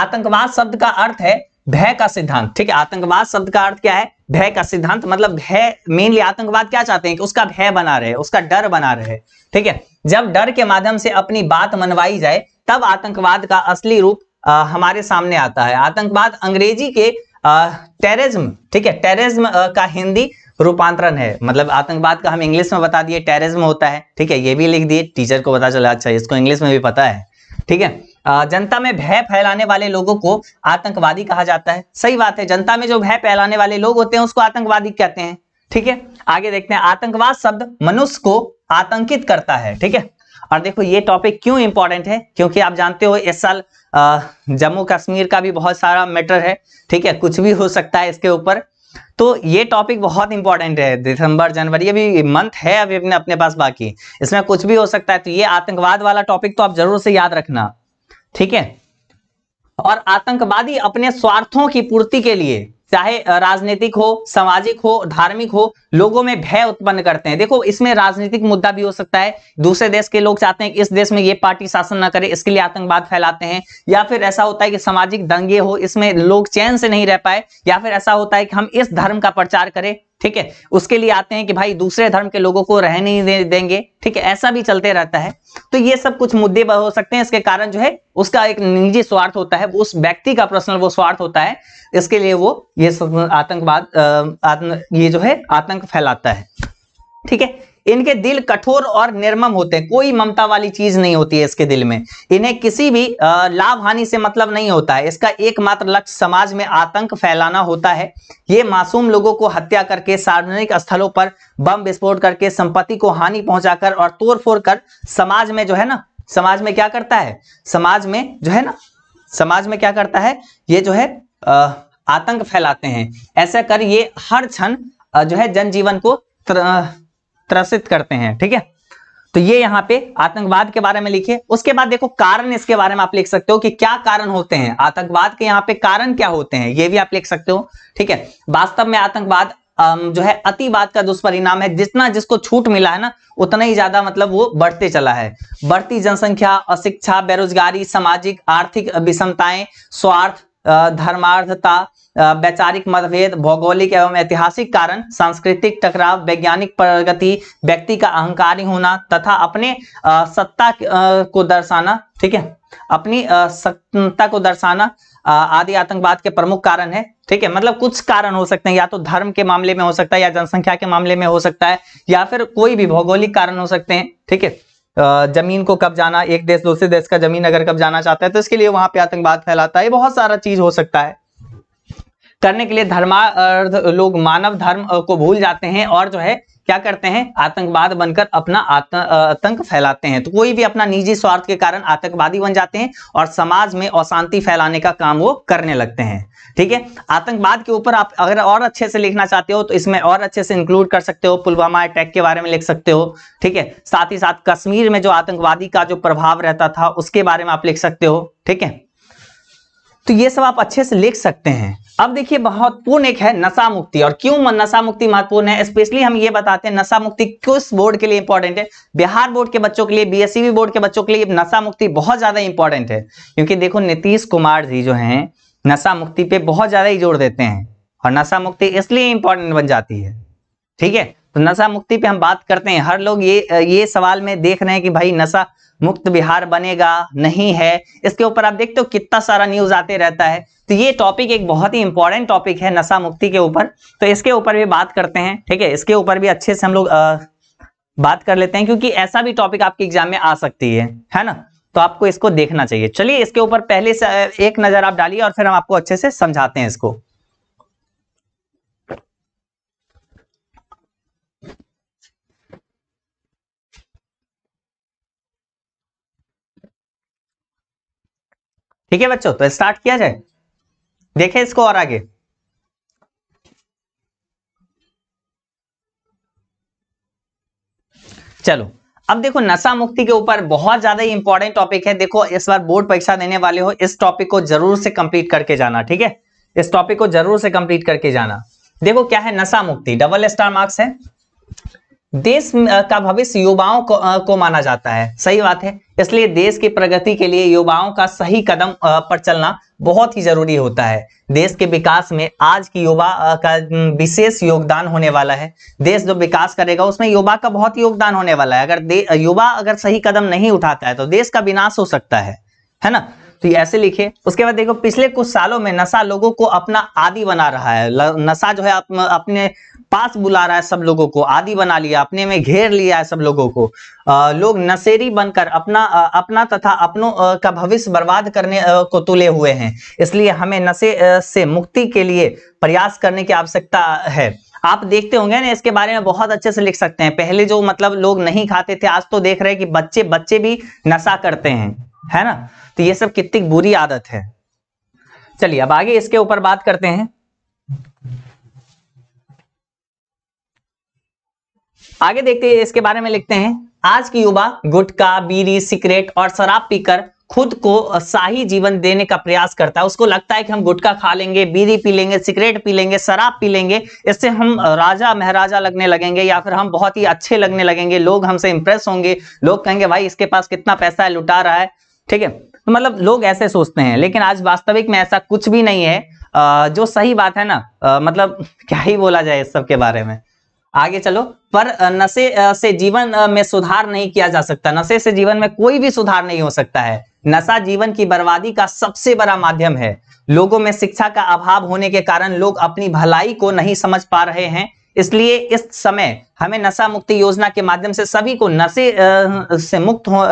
आतंकवाद शब्द का अर्थ है भय का सिद्धांत ठीक है आतंकवाद शब्द का अर्थ क्या है भय का सिद्धांत मतलब भय मेनली आतंकवाद क्या चाहते हैं कि उसका भय बना रहे उसका डर बना रहे ठीक है जब डर के माध्यम से अपनी बात मनवाई जाए तब आतंकवाद का असली रूप आ, हमारे सामने आता है आतंकवाद अंग्रेजी के टेरिज्म ठीक है टेरिज्म का हिंदी रूपांतरण है मतलब आतंकवाद का हम इंग्लिश में बता दिए टेरिज्म होता है ठीक है ये भी लिख दिए टीचर को पता चला अच्छा इसको इंग्लिश में भी पता है ठीक है जनता में भय फैलाने वाले लोगों को आतंकवादी कहा जाता है सही बात है जनता में जो भय फैलाने वाले लोग होते हैं उसको आतंकवादी कहते हैं ठीक है आगे देखते हैं आतंकवाद शब्द मनुष्य को आतंकित करता है ठीक है और देखो ये टॉपिक क्यों इंपॉर्टेंट है क्योंकि आप जानते हो इस साल जम्मू कश्मीर का भी बहुत सारा मैटर है ठीक है कुछ भी हो सकता है इसके ऊपर तो ये टॉपिक बहुत इंपॉर्टेंट है दिसंबर जनवरी अभी मंथ है अभी अपने अपने पास बाकी इसमें कुछ भी हो सकता है तो ये आतंकवाद वाला टॉपिक तो आप जरूर से याद रखना ठीक है और आतंकवादी अपने स्वार्थों की पूर्ति के लिए चाहे राजनीतिक हो सामाजिक हो धार्मिक हो लोगों में भय उत्पन्न करते हैं देखो इसमें राजनीतिक मुद्दा भी हो सकता है दूसरे देश के लोग चाहते हैं कि इस देश में ये पार्टी शासन ना करे इसके लिए आतंकवाद फैलाते हैं या फिर ऐसा होता है कि सामाजिक दंगे हो इसमें लोग चैन से नहीं रह पाए या फिर ऐसा होता है कि हम इस धर्म का प्रचार करें ठीक है उसके लिए आते हैं कि भाई दूसरे धर्म के लोगों को रहने नहीं दे, देंगे ठीक है ऐसा भी चलते रहता है तो ये सब कुछ मुद्दे हो सकते हैं इसके कारण जो है उसका एक निजी स्वार्थ होता है उस व्यक्ति का पर्सनल वो स्वार्थ होता है इसके लिए वो ये आतंकवाद ये जो है आतंक फैलाता है ठीक है इनके दिल कठोर और निर्मम होते हैं कोई ममता वाली चीज नहीं होती है इसके दिल में इन्हें किसी भी लाभ हानि से मतलब नहीं होता है इसका एकमात्र लक्ष्य समाज में आतंक फैलाना होता है ये मासूम लोगों को हत्या करके सार्वजनिक स्थलों पर बम विस्फोट करके संपत्ति को हानि पहुंचाकर और तोड़फोड़ कर समाज में जो है ना समाज में क्या करता है समाज में जो है ना समाज में क्या करता है ये जो है आतंक फैलाते हैं ऐसा कर ये हर क्षण जो है जनजीवन को त्रसित करते हैं ठीक है तो ये यहां पे आतंकवाद के बारे में लिखिए उसके बाद देखो कारण इसके बारे में आप लिख सकते हो कि क्या कारण होते हैं आतंकवाद के यहाँ पे कारण क्या होते हैं ये भी आप लिख सकते हो ठीक है वास्तव में आतंकवाद जो है अतिवाद का दुष्परिणाम है जितना जिसको छूट मिला है ना उतना ही ज्यादा मतलब वो बढ़ते चला है बढ़ती जनसंख्या अशिक्षा बेरोजगारी सामाजिक आर्थिक विषमताएं स्वार्थ धर्मार्थता वैचारिक मतभेद भौगोलिक एवं ऐतिहासिक कारण सांस्कृतिक टकराव वैज्ञानिक प्रगति व्यक्ति का अहंकारी होना तथा अपने सत्ता को दर्शाना ठीक है अपनी सत्ता को दर्शाना आदि आतंकवाद के प्रमुख कारण है ठीक है मतलब कुछ कारण हो सकते हैं या तो धर्म के मामले में हो सकता है या जनसंख्या के मामले में हो सकता है या फिर कोई भी भौगोलिक कारण हो सकते हैं ठीक है जमीन को कब जाना एक देश दूसरे देश का जमीन अगर कब जाना चाहता है तो इसके लिए वहां पे आतंकवाद फैलाता है बहुत सारा चीज हो सकता है करने के लिए धर्मार्थ लोग मानव धर्म को भूल जाते हैं और जो है क्या करते हैं आतंकवाद बनकर अपना आतंक फैलाते हैं तो कोई भी अपना निजी स्वार्थ के कारण आतंकवादी बन जाते हैं और समाज में अशांति फैलाने का काम वो करने लगते हैं ठीक है आतंकवाद के ऊपर आप अगर और अच्छे से लिखना चाहते हो तो इसमें और अच्छे से इंक्लूड कर सकते हो पुलवामा अटैक के बारे में लिख सकते हो ठीक है साथ ही साथ कश्मीर में जो आतंकवादी का जो प्रभाव रहता था उसके बारे में आप लिख सकते हो ठीक है तो ये सब आप अच्छे से लिख सकते हैं अब देखिए महत्वपूर्ण एक है नशा मुक्ति और क्यों नशा मुक्ति महत्वपूर्ण है स्पेशली हम ये बताते हैं नशा मुक्ति किस बोर्ड के लिए इंपॉर्टेंट है बिहार बोर्ड के बच्चों के लिए बीएसईबी बोर्ड e के बच्चों के लिए नशा मुक्ति बहुत ज्यादा इंपॉर्टेंट है क्योंकि देखो नीतीश कुमार जी जो है नशा मुक्ति पे बहुत ज्यादा ही जोर देते हैं और नशा मुक्ति इसलिए इंपॉर्टेंट बन जाती है ठीक है तो नशा मुक्ति पे हम बात करते हैं हर लोग ये ये सवाल में देख रहे हैं कि भाई नशा मुक्त बिहार बनेगा नहीं है इसके ऊपर आप देखते हो कितना सारा न्यूज आते रहता है तो ये टॉपिक एक बहुत ही इंपॉर्टेंट टॉपिक है नशा मुक्ति के ऊपर तो इसके ऊपर भी बात करते हैं ठीक है इसके ऊपर भी अच्छे से हम लोग बात कर लेते हैं क्योंकि ऐसा भी टॉपिक आपके एग्जाम में आ सकती है है ना तो आपको इसको देखना चाहिए चलिए इसके ऊपर पहले से एक नजर आप डालिए और फिर हम आपको अच्छे से समझाते हैं इसको ठीक है बच्चों तो स्टार्ट किया जाए देखें इसको और आगे चलो अब देखो नशा मुक्ति के ऊपर बहुत ज्यादा इंपॉर्टेंट टॉपिक है देखो इस बार बोर्ड परीक्षा देने वाले हो इस टॉपिक को जरूर से कंप्लीट करके जाना ठीक है इस टॉपिक को जरूर से कंप्लीट करके जाना देखो क्या है नशा मुक्ति डबल स्टार मार्क्स है देश का भविष्य युवाओं को, को माना जाता है सही बात है इसलिए देश की प्रगति के लिए युवाओं का सही कदम पर चलना बहुत ही जरूरी होता है देश के विकास में आज की युवा का विशेष योगदान होने वाला है देश जो विकास करेगा उसमें युवा का बहुत योगदान होने वाला है अगर युवा अगर सही कदम नहीं उठाता है तो देश का विनाश हो सकता है है ना तो ऐसे लिखे उसके बाद देखो पिछले कुछ सालों में नशा लोगों को अपना आदि बना रहा है नशा जो है अपने पास बुला रहा है सब लोगों को आदि बना लिया अपने में घेर लिया है सब लोगों को आ, लोग नशेरी बनकर अपना आ, अपना तथा अपनों का भविष्य बर्बाद करने आ, को तुले हुए हैं इसलिए हमें नशे से मुक्ति के लिए प्रयास करने की आवश्यकता है आप देखते होंगे ना इसके बारे में बहुत अच्छे से लिख सकते हैं पहले जो मतलब लोग नहीं खाते थे आज तो देख रहे हैं कि बच्चे बच्चे भी नशा करते हैं है ना तो ये सब कितनी बुरी आदत है चलिए अब आगे इसके ऊपर बात करते हैं आगे देखते हैं इसके बारे में लिखते हैं आज की युवा गुटका बीड़ी सिगरेट और शराब पीकर खुद को शाही जीवन देने का प्रयास करता है उसको लगता है कि हम गुटका खा लेंगे बीड़ी पी लेंगे सिगरेट पी लेंगे शराब पी लेंगे इससे हम राजा महाराजा लगने लगेंगे या फिर हम बहुत ही अच्छे लगने लगेंगे लोग हमसे इंप्रेस होंगे लोग कहेंगे भाई इसके पास कितना पैसा है लुटा रहा है ठीक है तो मतलब लोग ऐसे सोचते हैं लेकिन आज वास्तविक में ऐसा कुछ भी नहीं है जो सही बात है ना मतलब क्या ही बोला जाए इस सब के बारे में आगे चलो पर नशे से जीवन में सुधार नहीं किया जा सकता नशे से जीवन में कोई भी सुधार नहीं हो सकता है नशा जीवन की बर्बादी का सबसे बड़ा माध्यम है लोगों में शिक्षा का अभाव होने के कारण लोग अपनी भलाई को नहीं समझ पा रहे हैं इसलिए इस समय हमें नशा मुक्ति योजना के माध्यम से सभी को नशे से मुक्त हो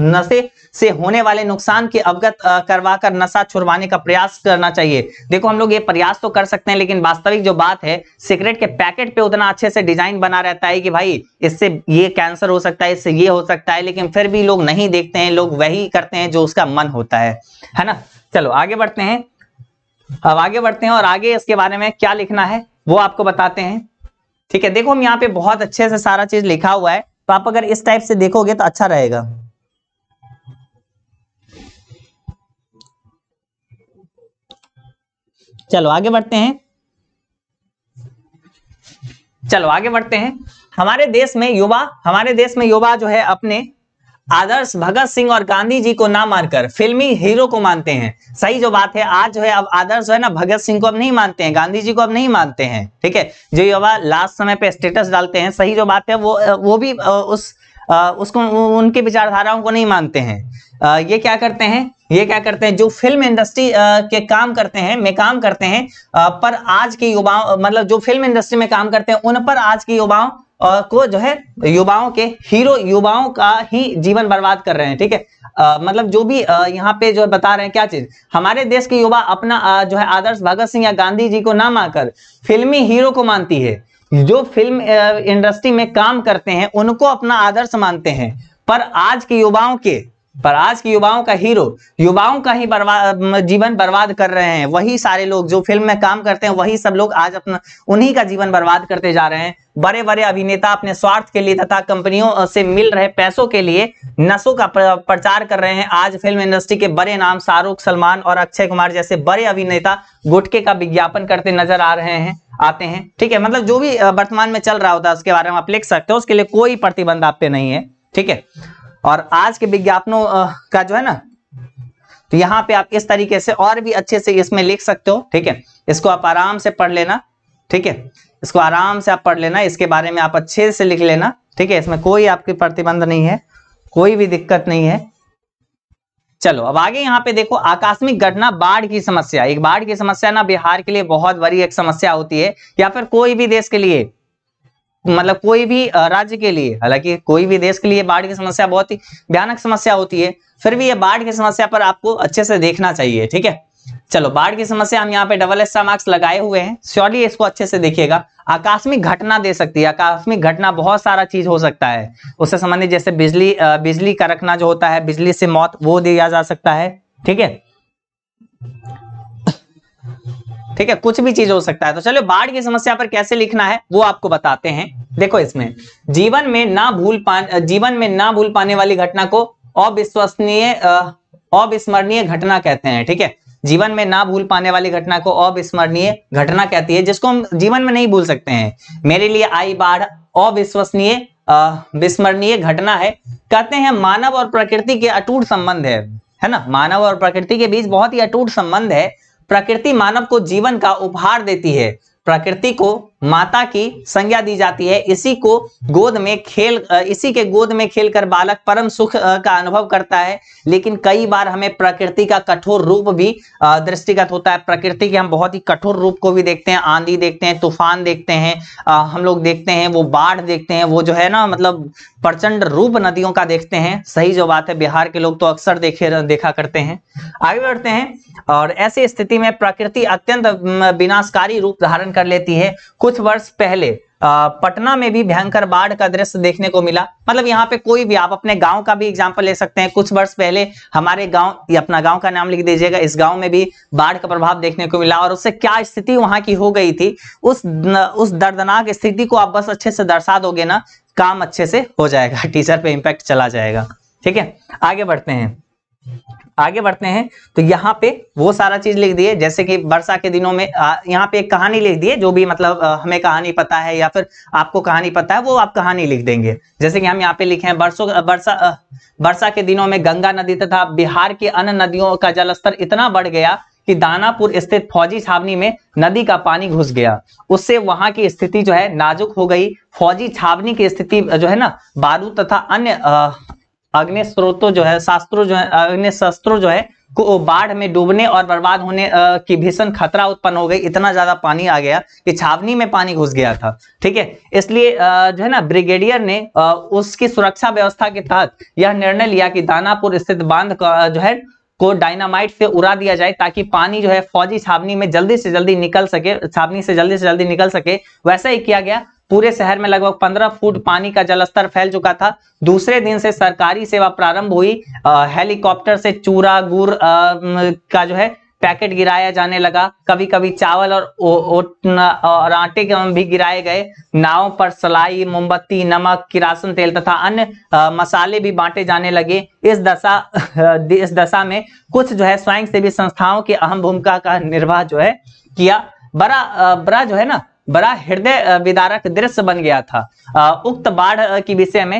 नशे से होने वाले नुकसान के अवगत करवाकर नशा छुड़वाने का प्रयास करना चाहिए देखो हम लोग ये प्रयास तो कर सकते हैं लेकिन वास्तविक जो बात है सिगरेट के पैकेट पे उतना अच्छे से डिजाइन बना रहता है कि भाई इससे ये कैंसर हो सकता है इससे ये हो सकता है लेकिन फिर भी लोग नहीं देखते हैं लोग वही करते हैं जो उसका मन होता है है ना चलो आगे बढ़ते हैं अब आगे बढ़ते हैं और आगे इसके बारे में क्या लिखना है वो आपको बताते हैं ठीक है देखो हम यहाँ पे बहुत अच्छे से सारा चीज लिखा हुआ है तो आप अगर इस टाइप से देखोगे तो अच्छा रहेगा चलो आगे बढ़ते हैं चलो आगे बढ़ते हैं हमारे देश में युवा हमारे देश में युवा जो है अपने आदर्श भगत सिंह और गांधी जी को ना मानकर फिल्मी हीरो को मानते हैं सही जो बात है आज जो है अब आदर्श है ना भगत सिंह को अब नहीं मानते हैं गांधी जी को अब नहीं मानते हैं ठीक है जो युवा लास्ट समय पे स्टेटस डालते हैं सही जो बात है वो वो भी उस उसको उनके विचारधाराओं को नहीं मानते हैं ये क्या करते हैं ये क्या करते हैं जो फिल्म इंडस्ट्री के काम करते हैं में काम करते हैं पर आज के युवाओं मतलब जो फिल्म इंडस्ट्री में काम करते हैं उन पर आज के युवाओं को जो है युवाओं के हीरो युवाओं का ही जीवन बर्बाद कर रहे हैं ठीक है आ, मतलब जो भी यहाँ पे जो बता रहे हैं क्या चीज हमारे देश के युवा अपना आ, जो है आदर्श भगत सिंह या गांधी जी को ना मानकर फिल्मी हीरो को मानती है जो फिल्म इंडस्ट्री में काम करते हैं उनको अपना आदर्श मानते हैं पर आज के युवाओं के पर आज के युवाओं का हीरो युवाओं का ही बर्बाद जीवन बर्बाद कर रहे हैं वही सारे लोग जो फिल्म में काम करते हैं वही सब लोग आज अपना उन्हीं का जीवन बर्बाद करते जा रहे हैं बड़े बड़े अभिनेता अपने स्वार्थ के लिए तथा कंपनियों से मिल रहे पैसों के लिए नशों का प्रचार कर रहे हैं आज फिल्म इंडस्ट्री के बड़े नाम शाहरुख सलमान और अक्षय कुमार जैसे बड़े अभिनेता गुटके का विज्ञापन करते नजर आ रहे हैं आते हैं ठीक है मतलब जो भी वर्तमान में चल रहा होता है उसके बारे में आप लिख सकते हो उसके लिए कोई प्रतिबंध आप पे नहीं है ठीक है और आज के विज्ञापनों का जो है ना तो यहाँ पे आप इस तरीके से और भी अच्छे से इसमें लिख सकते हो ठीक है इसको आप आराम से पढ़ लेना ठीक है इसको आराम से आप पढ़ लेना इसके बारे में आप अच्छे से लिख लेना ठीक है इसमें कोई आपकी प्रतिबंध नहीं है कोई भी दिक्कत नहीं है चलो अब आगे यहाँ पे देखो आकस्मिक घटना बाढ़ की समस्या एक बाढ़ की समस्या ना बिहार के लिए बहुत बड़ी एक समस्या होती है या फिर कोई भी देश के लिए मतलब कोई भी राज्य के लिए हालांकि कोई भी देश के लिए बाढ़ की समस्या बहुत ही भयानक समस्या होती है फिर भी ये बाढ़ की समस्या पर आपको अच्छे से देखना चाहिए ठीक है चलो बाढ़ की समस्या हम यहाँ पे डबल एक्स्ट्रा मार्क्स लगाए हुए हैं श्योरली इसको अच्छे से देखिएगा आकस्मिक घटना दे सकती है आकस्मिक घटना बहुत सारा चीज हो सकता है उससे संबंधित जैसे बिजली बिजली का रखना जो होता है बिजली से मौत वो दिया जा सकता है ठीक है ठीक है कुछ भी चीज हो सकता है तो चलो बाढ़ की समस्या पर कैसे लिखना है वो आपको बताते हैं देखो इसमें जीवन में ना भूल पा जीवन में ना भूल पाने वाली घटना को अविश्वसनीय अविस्मरणीय घटना कहते हैं ठीक है जीवन में ना भूल पाने वाली घटना को अविस्मरणीय घटना कहती है जिसको हम जीवन में नहीं भूल सकते हैं मेरे लिए आई बाढ़ अविश्वसनीय विस्मरणीय घटना है कहते हैं मानव और प्रकृति के अटूट संबंध है है ना मानव और प्रकृति के बीच बहुत ही अटूट संबंध है प्रकृति मानव को जीवन का उपहार देती है प्रकृति को माता की संज्ञा दी जाती है इसी को गोद में खेल इसी के गोद में खेलकर बालक परम सुख का अनुभव करता है लेकिन कई बार हमें प्रकृति का कठोर रूप भी दृष्टिगत होता है प्रकृति के हम बहुत ही कठोर रूप को भी देखते हैं आंधी देखते हैं तूफान देखते हैं हम लोग देखते हैं वो बाढ़ देखते हैं वो जो है ना मतलब प्रचंड रूप नदियों का देखते हैं सही जो बात है बिहार के लोग तो अक्सर देखे देखा करते हैं आगे बढ़ते हैं और ऐसी स्थिति में प्रकृति अत्यंत विनाशकारी रूप धारण कर लेती है कुछ वर्ष पहले पटना में भी भयंकर बाढ़ का दृश्य देखने को मिला मतलब यहाँ पे कोई भी आप अपने गांव का भी एग्जाम्पल ले सकते हैं कुछ वर्ष पहले हमारे गांव अपना गांव का नाम लिख दीजिएगा इस गांव में भी बाढ़ का प्रभाव देखने को मिला और उससे क्या स्थिति वहां की हो गई थी उस उस दर्दनाक स्थिति को आप बस अच्छे से दर्शा दोगे ना काम अच्छे से हो जाएगा टीचर पे इम्पैक्ट चला जाएगा ठीक है आगे बढ़ते हैं आगे बढ़ते हैं तो यहाँ पे वो सारा चीज लिख दिए जैसे कि वर्षा के दिनों में यहाँ पे एक कहानी लिख दिए जो भी मतलब हमें कहानी पता है या फिर आपको कहानी पता है वो आप कहानी लिख देंगे जैसे कि हम यहाँ पे लिखे हैं वर्षों वर्षा वर्षा के दिनों में गंगा नदी तथा बिहार की अन्य नदियों का जलस्तर इतना बढ़ गया कि दानापुर स्थित फौजी छावनी में नदी का पानी घुस गया उससे वहां की स्थिति जो है नाजुक हो गई फौजी छावनी की स्थिति जो है ना बारूद तथा अन्य अग्नि स्रोतो जो है शास्त्रों जो है अग्नि शस्त्रों जो है को बाढ़ में डूबने और बर्बाद होने की भीषण खतरा उत्पन्न हो गई इतना ज्यादा पानी आ गया कि छावनी में पानी घुस गया था ठीक है इसलिए जो है ना ब्रिगेडियर ने उसकी सुरक्षा व्यवस्था के तहत यह निर्णय लिया कि दानापुर स्थित बांध का जो है को डायनामाइट से उड़ा दिया जाए ताकि पानी जो है फौजी छावनी में जल्दी से जल्दी निकल सके छावनी से जल्दी से जल्दी निकल सके वैसा ही किया गया पूरे शहर में लगभग 15 फुट पानी का जलस्तर फैल चुका था दूसरे दिन से सरकारी सेवा प्रारंभ हुई हेलीकॉप्टर से चूरा गुड़ का जो है पैकेट गिराया जाने लगा कभी कभी चावल और ओ, ओ, और आटे के भी गिराए गए नाव पर सलाई मोमबत्ती नमक किरासन तेल तथा अन्य मसाले भी बांटे जाने लगे इस दशा इस दशा में कुछ जो है स्वयं सेवी संस्थाओं की अहम भूमिका का निर्वाह जो है किया बड़ा बड़ा जो है ना बड़ा हृदय विदारक दृश्य बन गया था उक्त बाढ़ की विषय में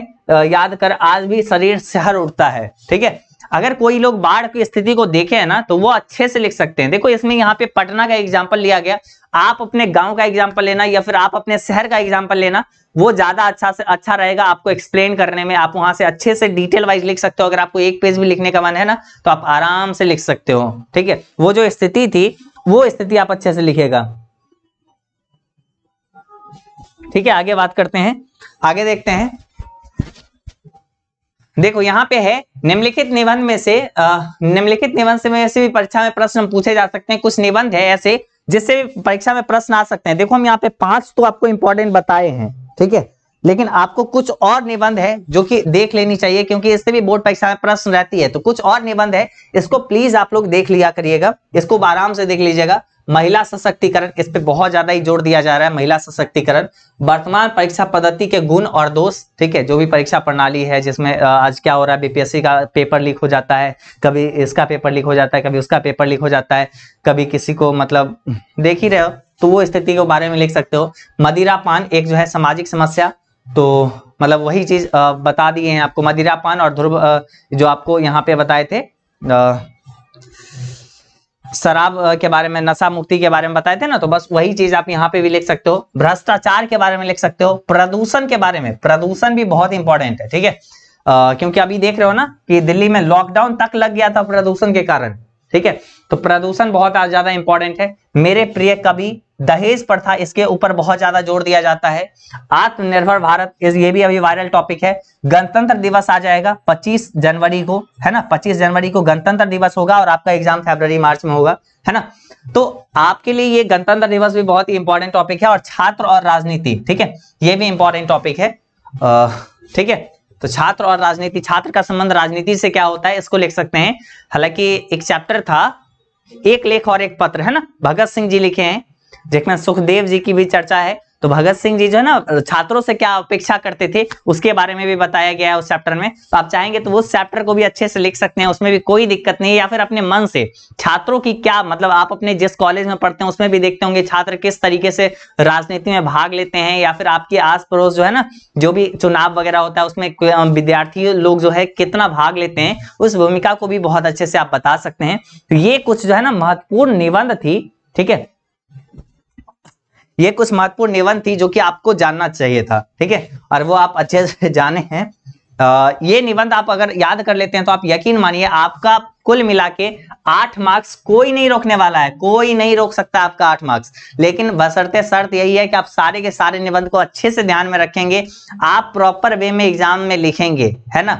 याद कर आज भी शरीर शहर उठता है ठीक है अगर कोई लोग बाढ़ की स्थिति को देखे है ना तो वो अच्छे से लिख सकते हैं देखो इसमें यहाँ पे पटना का एग्जाम्पल लिया गया आप अपने गांव का एग्जाम्पल लेना या फिर आप अपने शहर का एग्जाम्पल लेना वो ज्यादा अच्छा से अच्छा रहेगा आपको एक्सप्लेन करने में आप वहां से अच्छे से डिटेल वाइज लिख सकते हो अगर आपको एक पेज भी लिखने का मन है ना तो आप आराम से लिख सकते हो ठीक है वो जो स्थिति थी वो स्थिति आप अच्छे से लिखेगा ठीक है आगे बात करते हैं आगे देखते हैं देखो यहाँ पे है निम्नलिखित निबंध में से निम्नलिखित निबंध से में से भी परीक्षा में प्रश्न पूछे जा सकते हैं कुछ निबंध है ऐसे जिससे परीक्षा में प्रश्न आ सकते हैं देखो हम यहाँ पे पांच तो आपको इंपॉर्टेंट बताए हैं ठीक है लेकिन आपको कुछ और निबंध है जो कि देख लेनी चाहिए क्योंकि इससे भी बोर्ड परीक्षा में प्रश्न रहती है तो कुछ और निबंध है इसको प्लीज आप लोग देख लिया करिएगा इसको आराम से देख लीजिएगा महिला सशक्तिकरण इस पर बहुत ज्यादा ही जोर दिया जा रहा है महिला सशक्तिकरण वर्तमान परीक्षा पद्धति के गुण और दोष ठीक है जो भी परीक्षा प्रणाली है जिसमें आज क्या हो रहा है बीपीएससी का पेपर लीक हो जाता है कभी इसका पेपर लीक हो जाता है कभी उसका पेपर लीक हो जाता है कभी किसी को मतलब देख ही रहे हो तो वो स्थिति के बारे में लिख सकते हो मदिरा पान एक जो है सामाजिक समस्या तो मतलब वही चीज बता दिए हैं आपको मदिरा पान और ध्रुव जो आपको यहाँ पे बताए थे शराब के बारे में नशा मुक्ति के बारे में बताए थे ना तो बस वही चीज आप यहाँ पे भी लिख सकते हो भ्रष्टाचार के बारे में लिख सकते हो प्रदूषण के बारे में प्रदूषण भी बहुत इंपॉर्टेंट है ठीक है क्योंकि अभी देख रहे हो ना कि दिल्ली में लॉकडाउन तक लग गया था प्रदूषण के कारण ठीक है तो प्रदूषण बहुत ज्यादा इंपॉर्टेंट है मेरे प्रिय कवि दहेज प्रथा इसके ऊपर बहुत ज्यादा जोर दिया जाता है आत्मनिर्भर भारत ये भी अभी वायरल टॉपिक है गणतंत्र दिवस आ जाएगा 25 जनवरी को है ना 25 जनवरी को गणतंत्र दिवस होगा और आपका एग्जाम फेब्रवरी मार्च में होगा है ना तो आपके लिए ये गणतंत्र दिवस भी बहुत ही इंपॉर्टेंट टॉपिक है और छात्र और राजनीति ठीक है ये भी इंपॉर्टेंट टॉपिक है ठीक है तो छात्र और राजनीति छात्र का संबंध राजनीति से क्या होता है इसको लिख सकते हैं हालांकि एक चैप्टर था एक लेख और एक पत्र है ना भगत सिंह जी लिखे हैं जिसमें सुखदेव जी की भी चर्चा है तो भगत सिंह जी जो है ना छात्रों से क्या अपेक्षा करते थे उसके बारे में भी बताया गया है उस चैप्टर में तो आप चाहेंगे तो उस चैप्टर को भी अच्छे से लिख सकते हैं उसमें भी कोई दिक्कत नहीं या फिर अपने मन से छात्रों की क्या मतलब आप अपने जिस कॉलेज में पढ़ते हैं उसमें भी देखते होंगे छात्र किस तरीके से राजनीति में भाग लेते हैं या फिर आपके आस पड़ोस जो है ना जो भी चुनाव वगैरह होता है उसमें विद्यार्थी लोग जो है कितना भाग लेते हैं उस भूमिका को भी बहुत अच्छे से आप बता सकते हैं तो ये कुछ जो है ना महत्वपूर्ण निबंध थी ठीक है ये कुछ महत्वपूर्ण निबंध थी जो कि आपको जानना चाहिए था ठीक है और वो आप अच्छे से जाने हैं ये निबंध आप अगर याद कर लेते हैं तो आप यकीन मानिए आपका कुल मिला के आठ मार्क्स कोई नहीं रोकने वाला है कोई नहीं रोक सकता आपका आठ मार्क्स लेकिन बसरते शर्त यही है कि आप सारे के सारे निबंध को अच्छे से ध्यान में रखेंगे आप प्रॉपर वे में एग्जाम में लिखेंगे है ना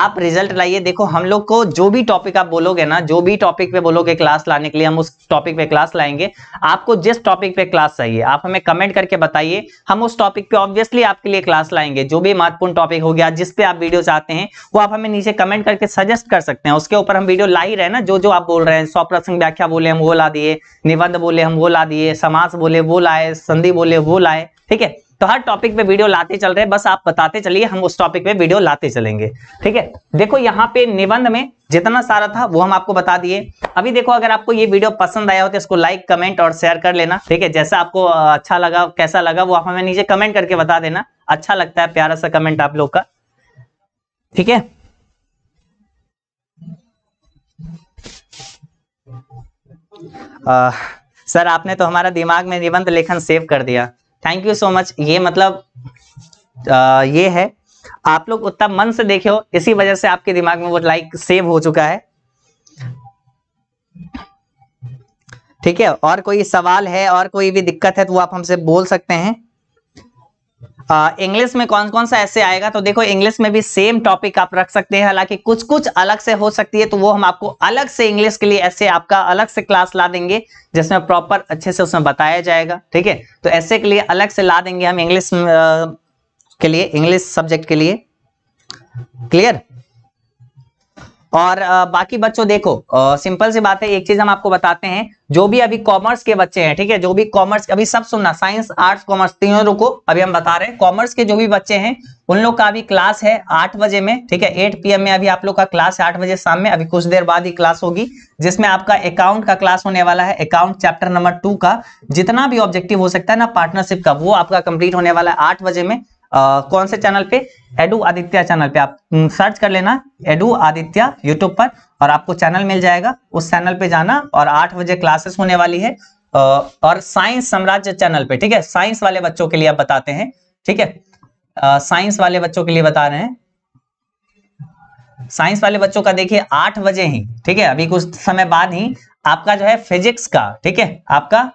आप रिजल्ट लाइए देखो हम लोग को जो भी टॉपिक आप बोलोगे ना जो भी टॉपिक पे बोलोगे क्लास लाने के लिए हम उस टॉपिक पे क्लास लाएंगे आपको जिस टॉपिक पे क्लास चाहिए आप हमें कमेंट करके बताइए हम उस टॉपिक पे ऑब्वियसली आपके लिए क्लास लाएंगे जो भी महत्वपूर्ण टॉपिक हो गया जिसपे आप वीडियो चाहते हैं वो आप हमें नीचे कमेंट करके सजेस्ट कर सकते हैं उसके ऊपर हम वीडियो जो लाहिर है ना जो जो आप बोल रहे हैं स्वप्रसंग व्याख्या बोले हम वो ला दिए निबंध बोले हम वो ला दिए समास बोले वो लाए संधि बोले वो लाए ठीक है तो हर टॉपिक पे वीडियो लाते चल रहे हैं बस आप बताते चलिए हम उस टॉपिक पे वीडियो लाते चलेंगे ठीक है देखो यहाँ पे निबंध में जितना सारा था वो हम आपको बता दिए अभी देखो अगर आपको ये वीडियो पसंद आया हो तो इसको लाइक कमेंट और शेयर कर लेना ठीक है जैसा आपको अच्छा लगा कैसा लगा वो आप हमें नीचे कमेंट करके बता देना अच्छा लगता है प्यारा सा कमेंट आप लोग का ठीक है सर आपने तो हमारा दिमाग में निबंध लेखन सेव कर दिया थैंक यू सो मच ये मतलब आ, ये है आप लोग उतना मन से देखे हो इसी वजह से आपके दिमाग में वो लाइक सेव हो चुका है ठीक है और कोई सवाल है और कोई भी दिक्कत है तो आप हमसे बोल सकते हैं इंग्लिश में कौन कौन सा ऐसे आएगा तो देखो इंग्लिश में भी सेम टॉपिक आप रख सकते हैं हालांकि कुछ कुछ अलग से हो सकती है तो वो हम आपको अलग से इंग्लिश के लिए ऐसे आपका अलग से क्लास ला देंगे जिसमें प्रॉपर अच्छे से उसमें बताया जाएगा ठीक है तो ऐसे के लिए अलग से ला देंगे हम इंग्लिश के लिए इंग्लिश सब्जेक्ट के लिए क्लियर और बाकी बच्चों देखो सिंपल सी बात है एक चीज हम आपको बताते हैं जो भी अभी कॉमर्स के बच्चे हैं ठीक है जो भी कॉमर्स अभी सब सुनना साइंस आर्ट्स कॉमर्स तीनों रुको अभी हम बता रहे हैं कॉमर्स के जो भी बच्चे हैं उन लोग का अभी क्लास है आठ बजे में ठीक है एट पीएम में अभी आप लोग का क्लास है आठ बजे शाम में अभी कुछ देर बाद ही क्लास होगी जिसमें आपका अकाउंट का क्लास होने वाला है अकाउंट चैप्टर नंबर टू का जितना भी ऑब्जेक्टिव हो सकता है ना पार्टनरशिप का वो आपका कंप्लीट होने वाला है आठ बजे में आ, कौन से चैनल पे एडू आदित्य चैनल पे आप सर्च कर लेना एडू आदित्य यूट्यूब पर और आपको चैनल मिल जाएगा उस चैनल पे जाना और आठ बजे क्लासेस होने वाली है और साइंस साम्राज्य चैनल पे ठीक है साइंस वाले बच्चों के लिए आप बताते हैं ठीक है साइंस वाले बच्चों के लिए बता रहे हैं साइंस वाले बच्चों का देखिए आठ बजे ही ठीक है अभी कुछ समय बाद ही आपका जो है फिजिक्स का ठीक है आपका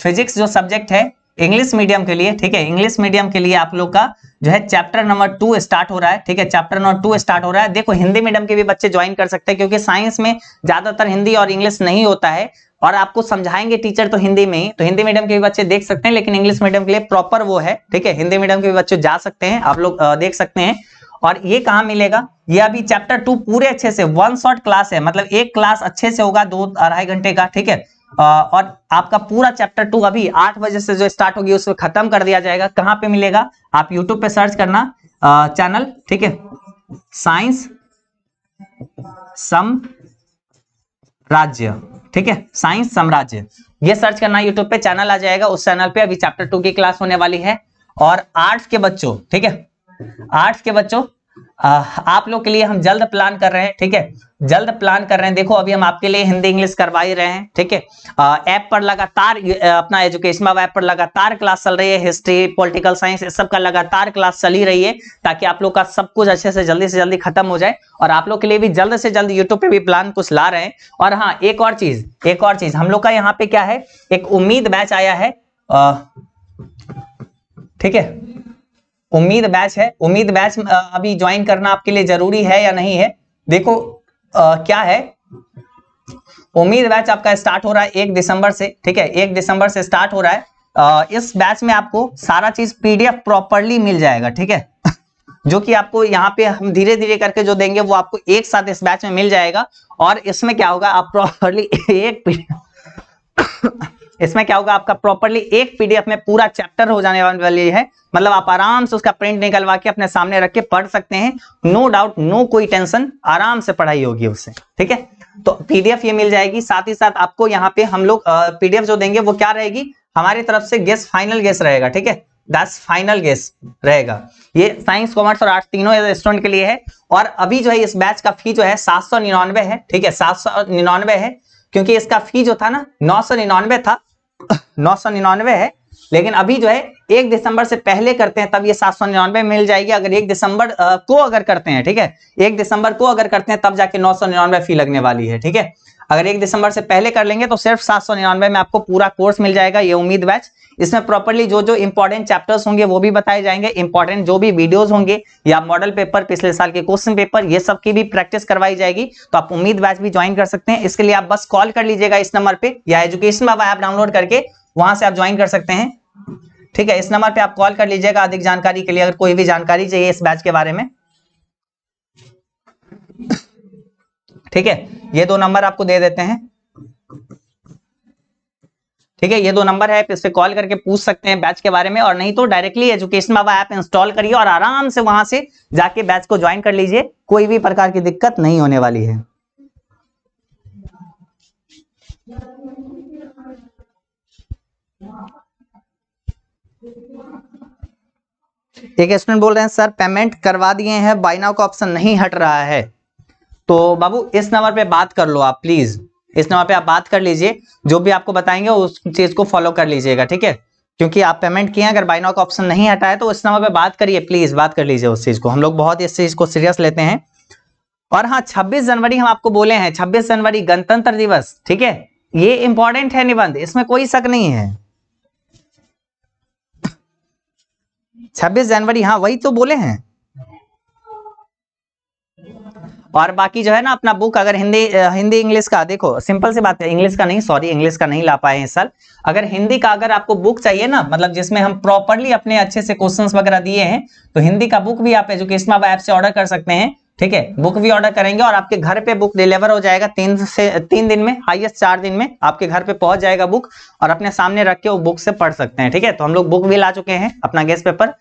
फिजिक्स जो सब्जेक्ट है इंग्लिश मीडियम के लिए ठीक है इंग्लिश मीडियम के लिए आप लोग का जो है चैप्टर नंबर टू स्टार्ट हो रहा है ठीक है चैप्टर नंबर टू स्टार्ट हो रहा है देखो हिंदी मीडियम के भी बच्चे ज्वाइन कर सकते हैं क्योंकि साइंस में ज्यादातर हिंदी और इंग्लिश नहीं होता है और आपको समझाएंगे टीचर तो हिंदी में ही तो हिंदी मीडियम के भी बच्चे देख सकते हैं लेकिन इंग्लिश मीडियम के लिए प्रॉपर वो है ठीक है हिंदी मीडियम के भी बच्चे जा सकते हैं आप लोग देख सकते हैं और ये कहाँ मिलेगा ये अभी चैप्टर टू पूरे अच्छे से वन शॉर्ट क्लास है मतलब एक क्लास अच्छे से होगा दो अढ़ाई घंटे का ठीक है और आपका पूरा चैप्टर टू अभी आठ बजे से जो स्टार्ट होगी उसमें खत्म कर दिया जाएगा कहां पे मिलेगा आप यूट्यूब पे सर्च करना चैनल ठीक है साइंस सम राज्य ठीक है साइंस साम्राज्य ये सर्च करना यूट्यूब पे चैनल आ जाएगा उस चैनल पे अभी चैप्टर टू की क्लास होने वाली है और आर्ट्स के बच्चों ठीक है आर्ट्स के बच्चों आप लोग के लिए हम जल्द प्लान कर रहे हैं ठीक है जल्द प्लान कर रहे हैं देखो अभी हम आपके लिए हिंदी इंग्लिश करवा ही रहे हैं ठीक है ऐप पर लगातार अपना एजुकेशन ऐप पर लगातार क्लास चल रही है हिस्ट्री पॉलिटिकल साइंस इस सब का लगातार क्लास चल ही रही है ताकि आप लोग का सब कुछ अच्छे से जल्दी से जल्दी खत्म हो जाए और आप लोग के लिए भी जल्द से जल्द यूट्यूब पे भी प्लान कुछ ला रहे हैं और हाँ एक और चीज एक और चीज हम लोग का यहाँ पे क्या है एक उम्मीद बैच आया है ठीक है उम्मीद बैच है उम्मीद बैच अभी ज्वाइन करना आपके लिए जरूरी है या नहीं है देखो आ, क्या है उम्मीद बैच आपका स्टार्ट हो रहा है एक दिसंबर से ठीक है एक दिसंबर से स्टार्ट हो रहा है आ, इस बैच में आपको सारा चीज पीडीएफ प्रॉपरली मिल जाएगा ठीक है जो कि आपको यहाँ पे हम धीरे धीरे करके जो देंगे वो आपको एक साथ इस बैच में मिल जाएगा और इसमें क्या होगा आप प्रॉपरली एक इसमें क्या होगा आपका प्रॉपरली एक पीडीएफ में पूरा चैप्टर हो जाने वाली है मतलब आप आराम से उसका प्रिंट निकलवा के अपने सामने रख के पढ़ सकते हैं नो डाउट नो कोई टेंशन आराम से पढ़ाई होगी उससे ठीक है तो पीडीएफ ये मिल जाएगी साथ ही साथ आपको यहाँ पे हम लोग पीडीएफ जो देंगे वो क्या रहेगी हमारी तरफ से गेस फाइनल गेस रहेगा ठीक है दस फाइनल गेस रहेगा ये साइंस कॉमर्स और आर्ट्स तीनों स्टूडेंट के लिए है और अभी जो है इस बैच का फी जो है सात सौ निन्यानवे है ठीक है सात सौ है क्योंकि इसका फी जो था ना नौ सौ निन्यानवे था नौ सौ निन्यानवे है लेकिन अभी जो है एक दिसंबर से पहले करते हैं तब ये सात सौ निन्यानवे मिल जाएगी अगर एक दिसंबर को अगर करते हैं ठीक है एक दिसंबर को अगर करते हैं तब जाके नौ सौ निन्यानवे फी लगने वाली है ठीक है अगर एक दिसंबर से पहले कर लेंगे तो सिर्फ सात सौ निन्यानवे में आपको पूरा कोर्स मिल जाएगा ये उम्मीद बैच इसमें प्रॉपरली जो जो इंपॉर्टेंट चैप्टर्स होंगे वो भी बताए जाएंगे इंपॉर्टेंट जो भी वीडियोस होंगे या मॉडल पेपर पिछले साल के क्वेश्चन पेपर ये सब की भी प्रैक्टिस करवाई जाएगी तो आप उम्मीद बैच भी ज्वाइन कर सकते हैं इसके लिए आप बस कॉल कर लीजिएगा इस नंबर पर या एजुकेशन बाबा ऐप डाउनलोड करके वहां से आप ज्वाइन कर सकते हैं ठीक है इस नंबर पर आप कॉल कर लीजिएगा अधिक जानकारी के लिए अगर कोई भी जानकारी चाहिए इस बैच के बारे में ठीक है ये दो नंबर आपको दे देते हैं ठीक है ये दो नंबर है इस पर कॉल करके पूछ सकते हैं बैच के बारे में और नहीं तो directly education Baba app install करिए और आराम से वहां से जाके बैच को ज्वाइन कर लीजिए कोई भी प्रकार की दिक्कत नहीं होने वाली है एक स्टूडेंट बोल रहे हैं सर पेमेंट करवा दिए हैं बाइनाव का ऑप्शन नहीं हट रहा है तो बाबू इस नंबर पे बात कर लो आप प्लीज इस नंबर पे आप बात कर लीजिए जो भी आपको बताएंगे उस चीज को फॉलो कर लीजिएगा ठीक है क्योंकि आप पेमेंट किए अगर का ऑप्शन नहीं है तो इस नंबर पे बात करिए प्लीज बात कर लीजिए उस चीज को हम लोग बहुत इस चीज को सीरियस लेते हैं और हाँ छब्बीस जनवरी हम आपको बोले हैं छब्बीस जनवरी गणतंत्र दिवस ठीक है ये इंपॉर्टेंट है निबंध इसमें कोई शक नहीं है 26 जनवरी हाँ वही तो बोले हैं और बाकी जो है ना अपना बुक अगर हिंदी हिंदी इंग्लिश का देखो सिंपल से बात है इंग्लिश का नहीं सॉरी इंग्लिश का नहीं ला पाए हैं सर अगर हिंदी का अगर आपको बुक चाहिए ना मतलब जिसमें हम प्रॉपरली अपने अच्छे से क्वेश्चन वगैरह दिए हैं तो हिंदी का बुक भी आप एजुकेशन ऐप से ऑर्डर कर सकते हैं ठीक है बुक भी ऑर्डर करेंगे और आपके घर पे बुक डिलीवर हो जाएगा तीन से तीन दिन में हाईएस्ट चार दिन में आपके घर पे पहुंच जाएगा बुक और अपने सामने रख के वो बुक से पढ़ सकते हैं ठीक है तो हम लोग बुक भी ला चुके हैं अपना गेस्ट पेपर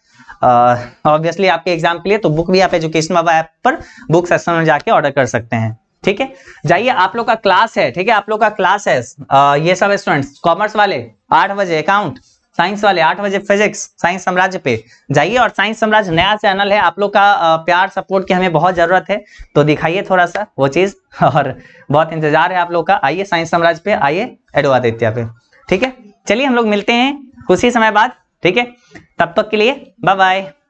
ऑब्वियसली आपके एग्जाम के लिए तो बुक भी आप एजुकेशन बाबा ऐप पर बुक सेक्शन में जाके ऑर्डर कर सकते हैं ठीक है जाइए आप लोग का क्लास है ठीक है आप लोग का क्लास है आ, ये सब स्टूडेंट्स कॉमर्स वाले आठ बजे अकाउंट साइंस वाले आठ बजे फिजिक्स साइंस साम्राज्य पे जाइए और साइंस साम्राज्य नया चैनल है आप लोग का प्यार सपोर्ट की हमें बहुत जरूरत है तो दिखाइए थोड़ा सा वो चीज और बहुत इंतजार है आप लोग का आइए साइंस साम्राज्य पे आइए एडवादित्य पे ठीक है चलिए हम लोग मिलते हैं कुछ ही समय बाद ठीक है तब तक के लिए बाय बाय